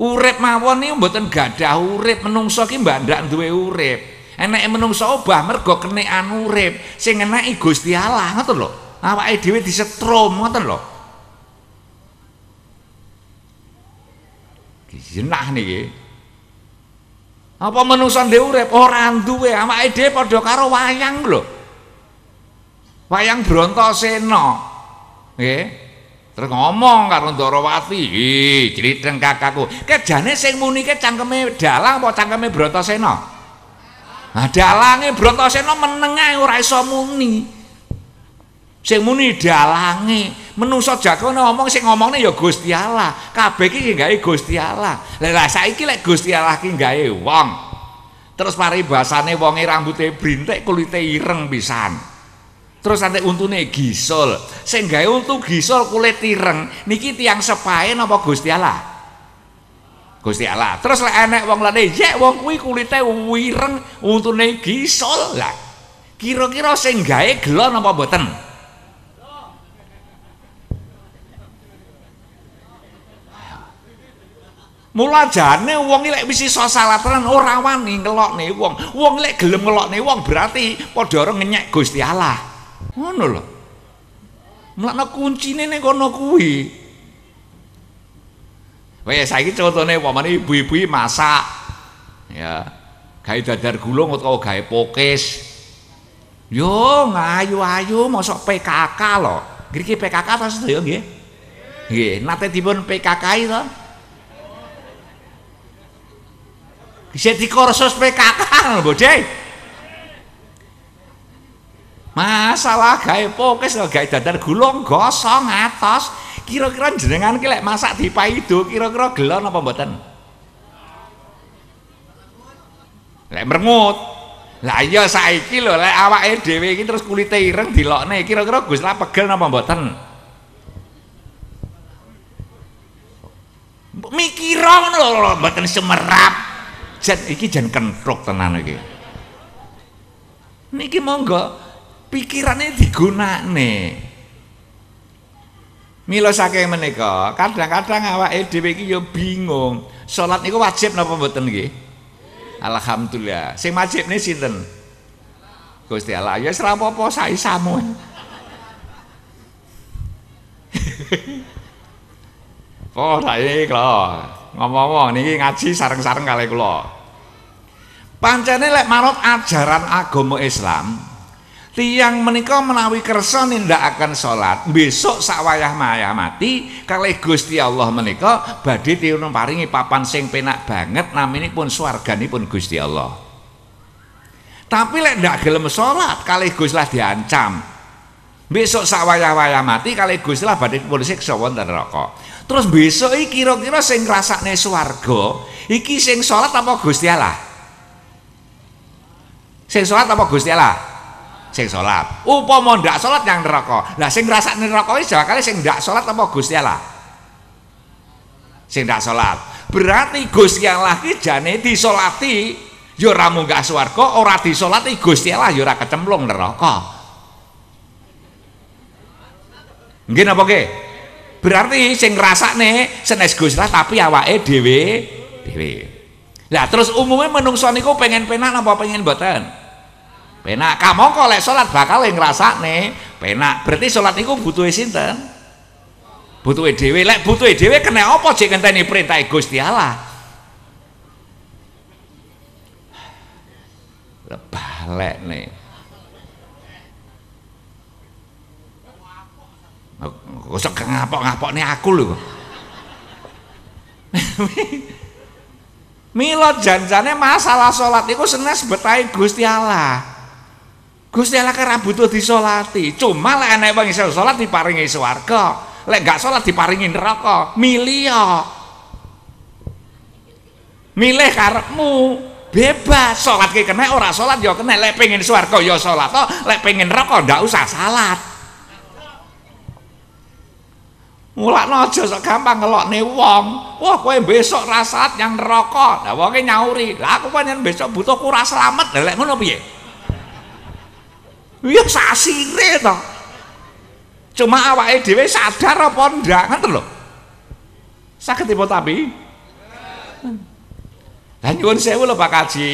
Urip mawon niku mboten gadah urip, menungso iki mbak ndak duwe urip. Enake menungso obah mergo kenekan urip, sing enake Gusti Allah, ngoten lho. Awake dhewe disetrum, ngoten lho. Jenah niki. Apa menungso ndek urip ora duwe, ide dhewe padha karo wayang lho. Wayang Brontosena. Nggih. Terus ngomong karo Ndarawati, "Ih, criteng kakakku, kejane sing muni ke cangkeme dalang apa cangkeme Brontosena?" Nah, dalange Brontosena meneng ora iso muni. Sing muni dalange Menusa Jakana ngomong sing ngomongnya ya Gusti Allah. Kabeh iki gawe Gusti Allah. Lah saiki lek Gusti Allah ki wong. Terus mari bahasane wonge rambuté brintik, kulite ireng pisan. Terus ante untune gisul. Sing gawe untu gisul kulit ireng niki tiang sepae napa Gusti Allah? Gusti Allah. Terus lek enek wong lene, "Yek wong kuwi kulite wireng, untune gisol." Lah kira-kira sing gawe gelo napa mboten? Mula jane wong lek wis iso salatran ora wani ngelokne wong. Wong lek gelem ngelokne wong berarti padha ora ngenyek Gusti Allah. Ngono lho. Mlakna kuncine ning kono kuwi. Wae saiki contone umpamane ibu-ibu masak. Ya. Gawe dadar gulung utawa gawe pokis. Yo ayo, ayo, masuk PKK lho. Griki PKK pas sedaya nggih. Nggih, nate dipun PKK to? Bisa dikursus PKK lho, Dek. Masalah gawe pokes lo gawe dadar gulung gosong atas, Kira-kira jenengan ki lek masak dipaido kira-kira gelon apa mboten? Lek merengut. Lah iya saiki lho lek awake dhewe iki terus kulite ireng dilokne kira-kira Gus lah pegel napa mboten? mikira ngono lho mboten semerap jen iki jen kentruk tenan iki niki monggo pikirane digunakne Mila saking menika, kadang-kadang awake dhewe iki ya bingung. Salat niku wajib napa mboten nggih? Alhamdulillah. Sing wajib ne sinten? Gusti Allah. Ya sira apa-apa sae samun. Ora iki ngomong-ngomong niki ngaji sareng-sareng kali kula pancene lek manut ajaran agama Islam tiang menika menawi kersa akan sholat besok sawayah maya mati kalih Gusti Allah menika badi tiunum paringi papan sing penak banget pun naminipun pun Gusti Allah tapi lek ndak gelem sholat kalih Gus lah diancam Besok sak wayah-wayah mati kali Gusti lah polisi siksa dan rokok Terus besok iki kira-kira sing ngrasakne suwargo. iki sing sholat apa Gusti Allah? Sing sholat apa Gusti Allah? Sing salat. Upama ndak sholat yang neraka. Lah sing nih neraka wis kali sing ndak sholat apa Gusti Allah? Sing ndak sholat. Berarti Gusti Allah lagi jane disolati ya ora munggah swarga, ora disolati Gusti Allah ya ora kecemplung neraka. Nggih napa nggih? Berarti sing ngrasakne senes Gusti tapi awake dhewe dhewe. Lah terus umumnya menungso niku pengen penak apa pengen mboten? Penak. kok lek salat bakal ngrasakne penak. Berarti salat niku butuhe sinten? Butuhe dhewe. Lek butuhe dhewe kena apa jek ngenteni perintah Gusti Allah? Lebalek nih. ke ngapok-ngapok nih aku lho. Milo janjane masalah sholat itu senes betai Gusti Allah. Gusti Allah kan butuh disolati. Cuma lek enak bang isel sholat diparingi swarga, lek gak sholat diparingi neraka. Milio. Milih karepmu. Bebas sholat kayak kena ora sholat ya kena lek pengen yo ya sholat lek pengen neraka ndak usah salat mulak aja sok gampang nih wong. Wah, kue besok rasat yang rokok, Nah, wonge nyauri. Lah aku pengen besok butuh kurang slamet. Lah lek ngono piye? Ya sasire to. Cuma awak dhewe sadar apa ndak, ngoten sakit Saged dipun tapi. Lah nyuwun sewu lho Pak Kaji.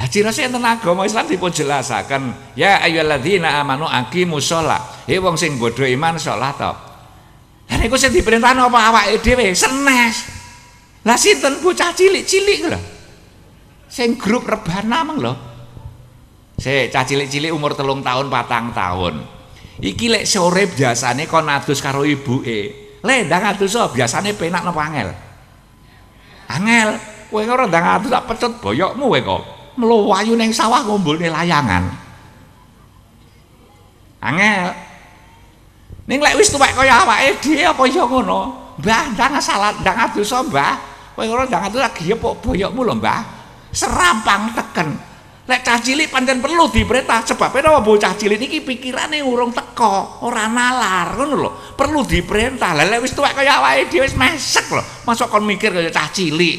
Lah cirose enten agama Islam dipun jelasaken, ya ayyuhalladzina amanu aqimusholah. He wong sing bodho iman salat ta. Lah niku sing diperintahno apa awake dhewe, senes. Lah sinten bocah cilik-cilik lho. Sing grup rebana mang lho. Se, cah cilik-cilik umur telung tahun, patang tahun. Iki lek sore biasane kon adus karo ibuke. Lek ndang adus oh, biasane penak napa angel? Angel. Kowe ora ndang adus tak pecet boyokmu kowe kok. Mlu ayu ning sawah ngumbulne layangan. Angel. Ning lek wis tuwek kaya awake dhewe apa iso iya ngono? Mbah ndang salat ndang dosa, Mbah. Kowe ora ndang atuh lagi ya pok boyokmu lho, Mbah. Serampang teken. Lek cah cilik pancen perlu diperintah sebab napa bocah cilik iki pikirane urung teko, ora nalar, ngono lho. Perlu diperintah. Lah lek wis tuwek kaya awake dhewe wis mesek lho. Masa kon mikir kaya cah cilik.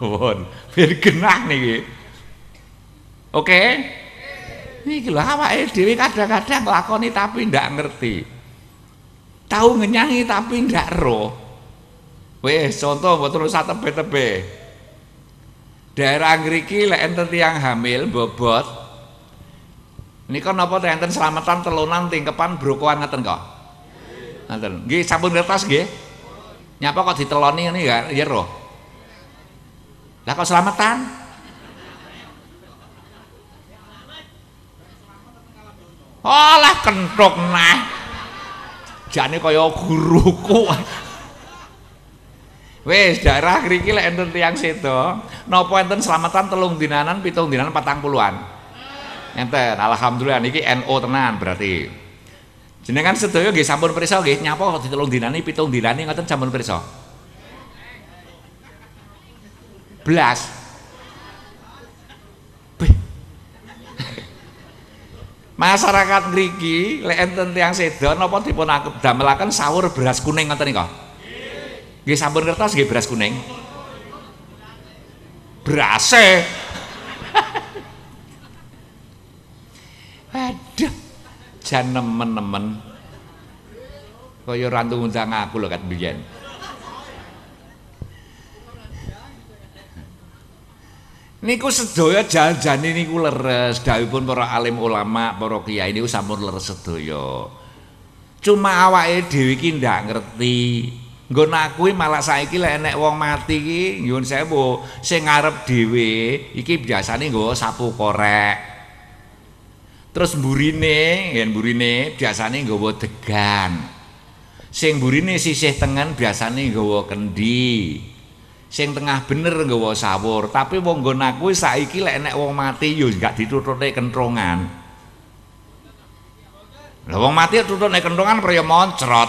Won, ben genah niki. Oke. Okay? iki lho awake dhewe kadang-kadang lakoni tapi ndak ngerti tahu ngenyangi tapi ndak roh wis contoh buat usah tebe-tebe daerah ngriki lek enten tiyang hamil bobot ini nika napa enten selamatan telunan tingkepan brokoan ngeten kok ngeten nggih sampun ngertos nggih nyapa kok diteloni ngene ya, ya roh lah kok selamatan Alah kentuk nah. Jane kaya guruku. Wes daerah kriki lek enten tiyang sedo, napa enten selamatan telung dinanan, pitung dinanan, patang puluhan. Enten, alhamdulillah niki NO tenan berarti. Jenengan sedaya nggih sampun pirsa nggih nyapa ditelung dinani pitung dinani ngoten sampun pirsa. Blas. masyarakat ngeriki lek enten tiang sedo napa dipun anggap damelaken sahur beras kuning ngoten nika nggih sampun kertas nggih beras kuning Berase! e aduh jan nemen-nemen kaya ra ngundang aku lho kat biyen Niku sedaya jalan-jalan ini ku leres Dari pun para alim ulama, para kiai ini samur leres sedaya Cuma awak ini Dewi ini tidak ngerti Gue nakui malah saya ini enak wong mati ini Yun saya bu, saya ngarep Dewi Iki biasanya gue sapu korek Terus burine, yang burine biasanya gue degan Sing burine sisih tengen biasanya gue kendi kendi sing tengah bener nggawa sawur tapi wong nggon aku saiki lek nek wong mati yo gak ditutuke kentrongan lho wong mati ditutuke kentrongan priyo moncrot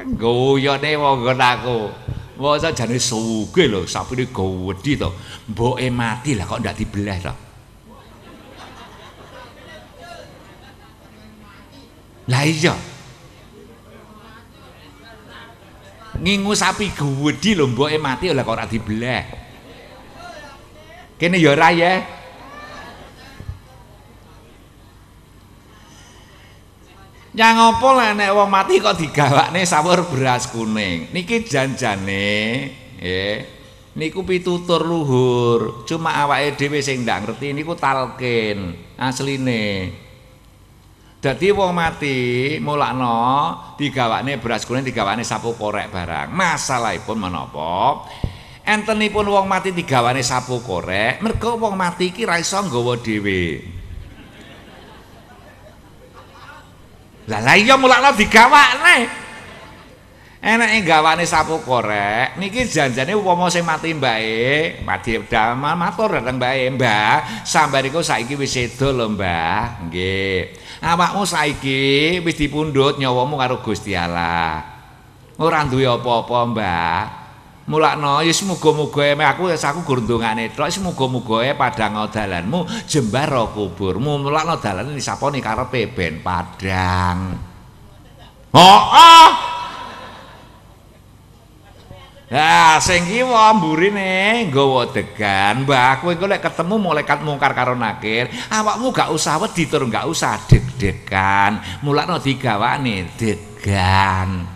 goyone wong nggon aku Wah, saya jadi suge loh, sapi ini gawedi toh. Mbok mati lah, kok ndak dibelah toh. Lah iya. Ngingu sapi gedhi lho mboke mati lha kok ora dibleh. Kene ya ora ya. Yang ngopo lah nek wong mati kok digawakne sawur beras kuning. Niki janjane, nggih. Niku pitutur luhur, cuma awake dhewe sing ndak ngerti niku talkin asline. Nah, Dadi wong mati mulakno digawakne beras kuning digawakne sapu korek barang. Masalahipun menapa? Entenipun wong mati digawakne sapu korek, mergo wong mati iki ra iso nggawa dhewe. Lah la iya mulakno digawakne. Enake gawane sapu korek, niki janjane upama sing mati mbake, mati damel matur dateng mbake, Mbak, sambar iku saiki wis edo lho, Mbak. Nggih. Awakmu saiki wis dipundhut nyawamu karo Gusti Allah. Ora duwe apa-apa, Mbak. Mulakno yus muga-muga eme aku ya saku gur tok yus muga-muga e padhang dalanmu jembar kuburmu mulakno dalane disapone karepe ben padhang. Hooh. Ah! Nah, sing iki wae amburine nggawa degan, Mbah. Kowe iku ketemu malaikat mungkar karo nakir, awakmu gak usah wedi tur, gak usah deg-degan. Mulane digawani degan. Mula no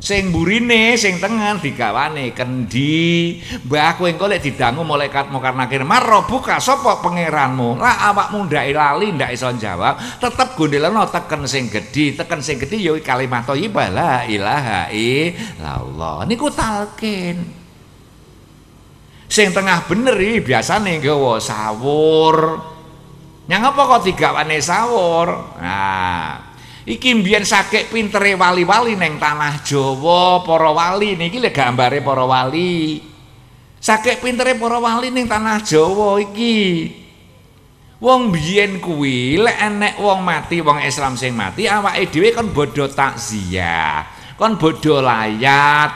sing burine sing tengen digawane kendi mbah kowe engko lek didangu malaikat mungkar nakir maro buka sapa pangeranmu lah awakmu ndak lali ndak iso jawab tetep gondelano teken sing gedhi teken sing gedhi ya kalimat thayyibah iya, la ilaha illallah niku talken, sing tengah bener iki biasane nggawa sawur nyang apa kok digawane sawur nah Iki mbiyen sakit pintere wali-wali neng tanah Jawa para wali niki le gambare para wali. Sakit pintere para wali neng tanah Jawa iki. Wong biyen kuwi lek enek wong mati wong Islam sing mati awake dhewe kon bodho takziah, kon bodho layat.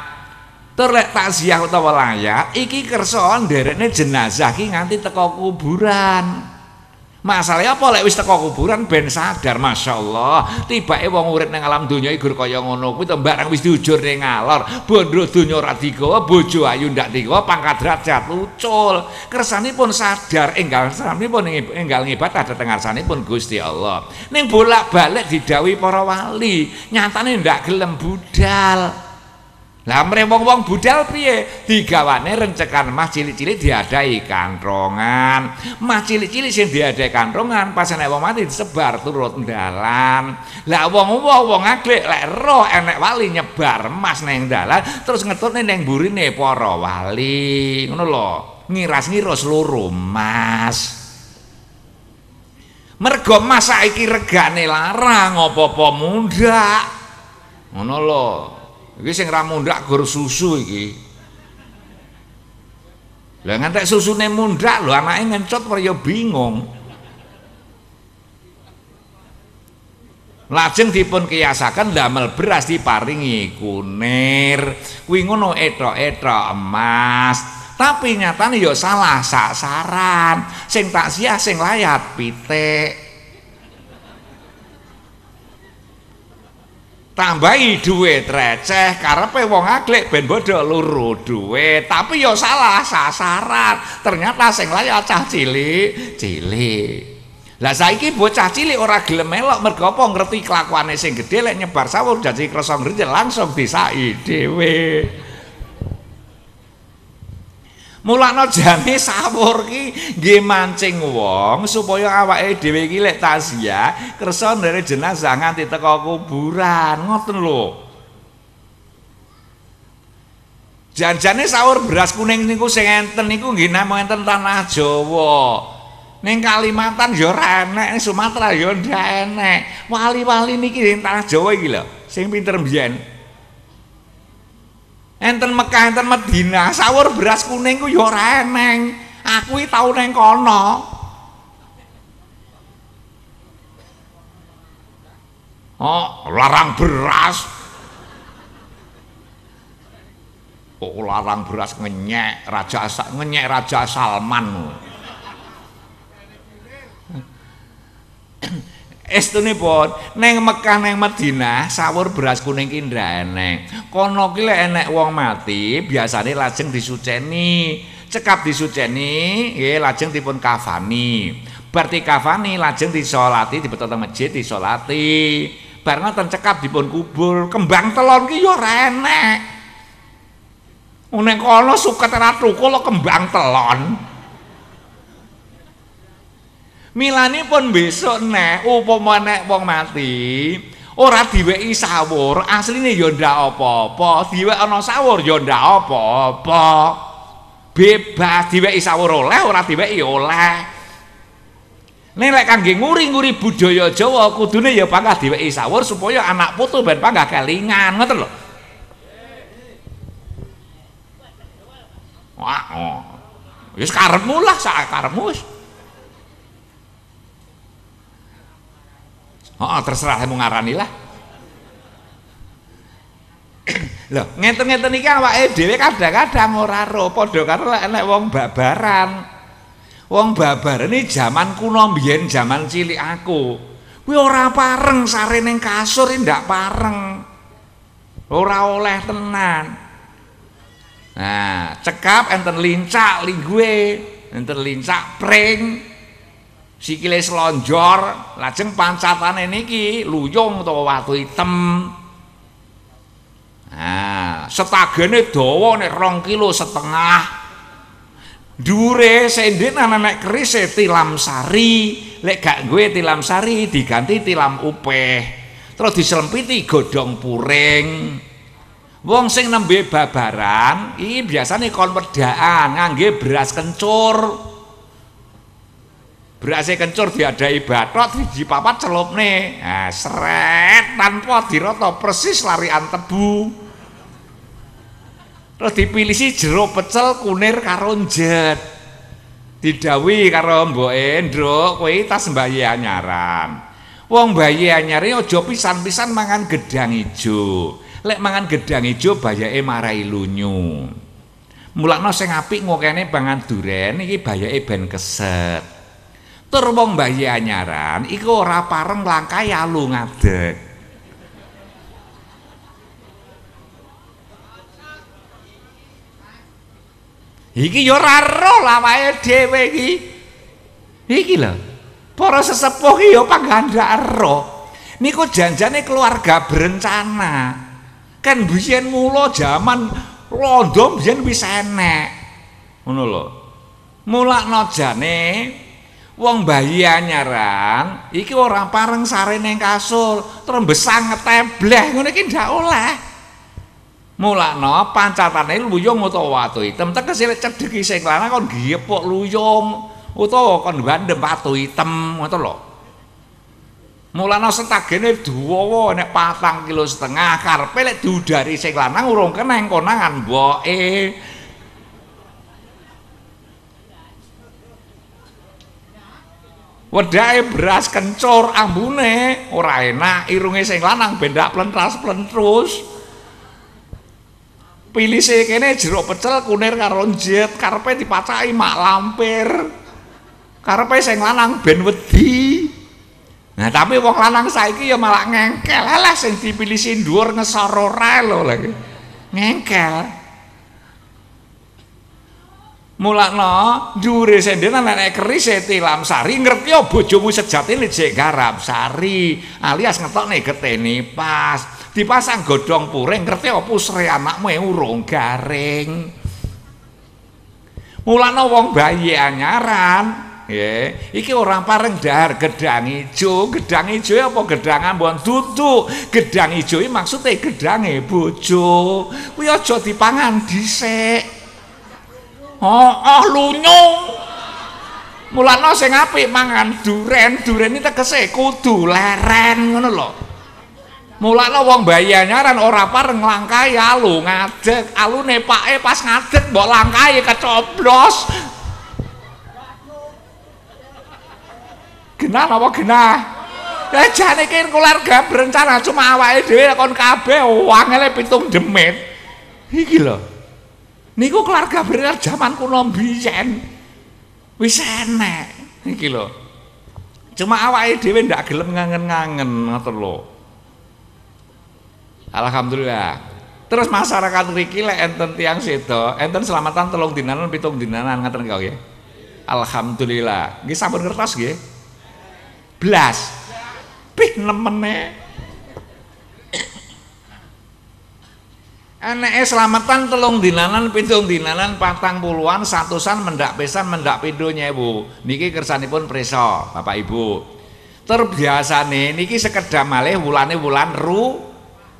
Tur lek takziah utawa layat iki kersa nderekne jenazah ki nganti teko kuburan. Masalahnya apa lek wis teko kuburan ben sadar masyaallah. Tibake wong urip ning alam donya iku kaya ngono kuwi to barang wis diujur ning ngalor, bondo donya ora digawa, bojo ayu ndak digawa, pangkat derajat lucul. Kersanipun sadar enggal sampun enggal ngibat ada pun Gusti Allah. Ning bolak-balik didawi para wali, nyatane ndak gelem budal. Lah mrene wong budal piye? Digawane rencekan mas cilik-cilik diadai kantrongan. Mas cilik-cilik sing diadai kantrongan pas enek wong mati disebar turut dalan. Lah wong-wong wong aglik lek roh enek wali nyebar mas neng dalan terus ngetutne neng burine para wali. Ngono lho. ngiras seluruh loro mas. Mergo mas saiki regane larang apa-apa mundhak. Ngono lho. Iki sing ra mundhak gur susu iki. Lah ngantek susune mundhak lho anake ngencut ya bingung. Lajeng dipun kiyasaken damel beras diparingi kunir, kuwi ngono etok-etok emas. Tapi nyatane ya salah sasaran. Sing tak sia sing layat pitik. tambahi duit receh karepe wong aglek ben bodho luru duit tapi ya salah sasaran ternyata sing layak cah cilik cilik lah saiki bocah cilik ora gelem melok mergo apa ngerti kelakuane sing gedhe lek nyebar sawur dadi kresa ngrijel langsung bisa dhewe Mulakno jane sawur ki nggih mancing wong supaya awake dhewe ki lek tasia kersa ndere jenazah nganti teko kuburan. Ngoten lho. Janjane sawur beras kuning niku sing enten niku nggih namung enten tanah Jawa. Ning Kalimantan ya ora enek, Sumatera ya ndak enek. Wali-wali niki tanah Jawa iki lho, sing pinter mbiyen. enten Mekah enten Medina sawur beras kuning ku yo reneng aku iki tau neng kono oh larang beras Oh, larang beras ngenyek raja asa, ngenyek raja Salman Estunipun neng Mekah neng Madinah sawur beras kuning indah eneng. Kono ki enek wong mati biasanya lajeng disuceni. Cekap disuceni, nggih lajeng dipun kafani. Berarti kafani lajeng disolati dibetot teng masjid disolati. Bar ngoten cekap dipun kubur, kembang telon ki yo enek. Uneng kono suka teratur kalau kembang telon. Milani pun besok nek upama nek wong mati ora diweki sawur, asline ya ndak apa-apa, diwek ana sawur ya ndak apa-apa. Bebas diweki sawur oleh ora diweki oleh. Nek lek kangge nguri-nguri budaya Jawa kudune ya panggah diweki sawur supaya anak putu ben panggah kelingan, ngoten lho. Wah, oh. Wis karepmu lah wis. oh, terserah mau ngarani lah loh ngeten-ngeten iki awake dhewe kadang-kadang ora ro padha karo enek wong babaran wong babaran ini zaman kuno biyen zaman cilik aku kuwi ora pareng sare ning kasur ndak pareng ora oleh tenan nah cekap enten lincak lingguwe enten lincak pring sikile slonjor lajeng pancatane niki luyung utawa watu item nah setagene dawa nek 2 kilo setengah dure sendhe ana nek krise tilam sari lek gak gue tilam sari diganti tilam upeh terus diselempiti godhong puring wong sing nembe babaran iki biasane kon wedaan ngangge beras kencur berasnya kencur diadai batok hiji papat celup nih nah, seret tanpa diroto persis larian tebu terus dipilih si jeruk pecel kunir karonjet didawi karo mbok Endro kowe tas mbayi anyaran wong bayi anyare aja pisan-pisan mangan gedang ijo lek mangan gedang ijo bayake marai lunyu mulakno sing apik ngokene pangan duren iki bayake ben keset Tur wong bayi anyaran iku ora pareng langkah alu ngadeg. Iki yo ora ro lawae dhewe iki. Iki lho. Para sesepuh iki yo pangandak ro. Niku janjane keluarga berencana. Kan biyen mulo jaman, londo biyen wis enek. Ngono lho. Mulakno jane Wong bayi anyaran, iki orang pareng sare neng kasur, terembesan ngetebleh, ngono iki ndak oleh. Mulakno pancatane luyung utawa watu item, tekes cilik cedhek sing lanang kon giepuk luyung utawa kon gandem watu item, ngono lho. Mulakno setagene duwowo nek patang kilo setengah karepe lek diudari sing lanang urung keneng konangan mboke. wedae beras kencur ambune ora enak irunge sing lanang ben plentras-plentrus sih kene jeruk pecel kunir karo jet karpe dipacai mak lampir karpe sing lanang ben wedi nah tapi wong lanang saiki ya malah ngengkel lah sing dipilisi dhuwur ngesor ora lho lagi ngengkel mulakno dure sendiri nenek keris eti lamsari ngerti ya bojomu sejati ini jek sari alias ngetok nih keteni pas dipasang godong puring ngerti ya pusri anakmu yang urung garing mulakno wong bayi anyaran ya iki orang pareng dahar gedang ijo gedang ijo opo gedangan bon tutu gedang ijo maksudnya gedang bojo kuyo jodipangan disek Oh, oh lunyung. Mulanoh sing apik mangan duren, duren tak tegese kudu leren ngono lho. Mulane wong bayanyaran ora pareng langkai alu ngadeg, alune pake pas ngadeg mbok langkai kecoblos. Genah apa genah? Lah eh, jane iki keluarga berencana cuma awake dhewe kon kabeh wangele pitung demit. Iki lho niku keluarga Gabriel zaman kuno biyen wis enek iki lho cuma awake dhewe ndak gelem ngangen-ngangen ngoten lho Alhamdulillah terus masyarakat riki lek enten tiang sedo enten selamatan telung dinanan pitung dinanan ngoten kau ya Alhamdulillah nggih sampun kertas nggih blas pih nemene Nes selamatan telung dinanan pitung dinanan patang puluhan satusan mendak pesan mendak pidonya ibu. niki pun preso bapak ibu terbiasa nih niki sekedar malih wulane wulan ru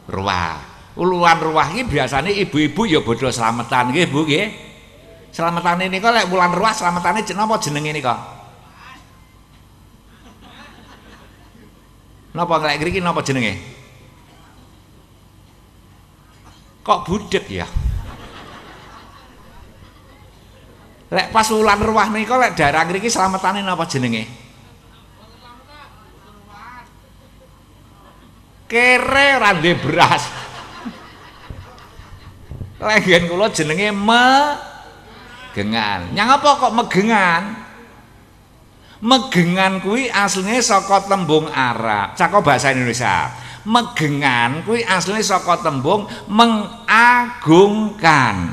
ruah wulan ruah ini nih ibu-ibu ya bodoh selamatan gih Bu gih. selamatan ini kok lek wulan ruah selamatan ini kenapa apa jeneng ini kok napa ngelek gini, kenapa jenenge kok budek ya lek pas wulan ruah kok lek darah mriki slametane apa jenenge kere rande beras legen kulo jenenge megengan nyang apa kok megengan megengan kuwi aslinya sokot tembung Arab cakok bahasa Indonesia megengan kuwi asli saka tembung mengagungkan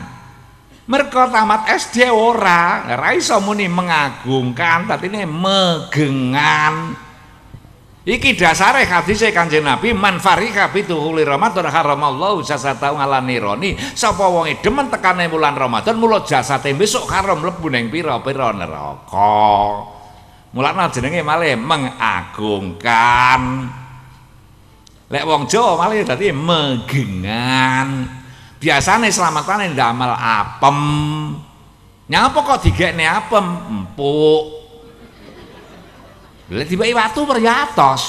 mereka tamat SD ora ora iso muni mengagungkan tapi ini megengan iki dasare hadise Kanjeng Nabi man farika bituhuli Ramadan haramallahu jasatahu ala nironi sapa wonge demen tekane bulan Ramadan mulo jasate besok haram mlebu ning pira-pira neraka mulane jenenge malih mengagungkan Lek wong Jawa malah ya dadi megengan. Biasane selamat panen ndamel apem. Nyapa kok digekne apem? Empuk. Lek dibeki watu periatos.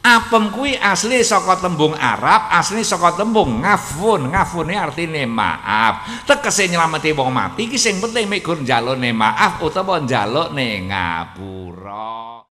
Apem kuwi asli saka tembung Arab, asli saka tembung ngafun. Ngafune artine maaf. Tekese nyelameti wong mati iki sing penting mek gur njalukne maaf utawa njalukne ngapura.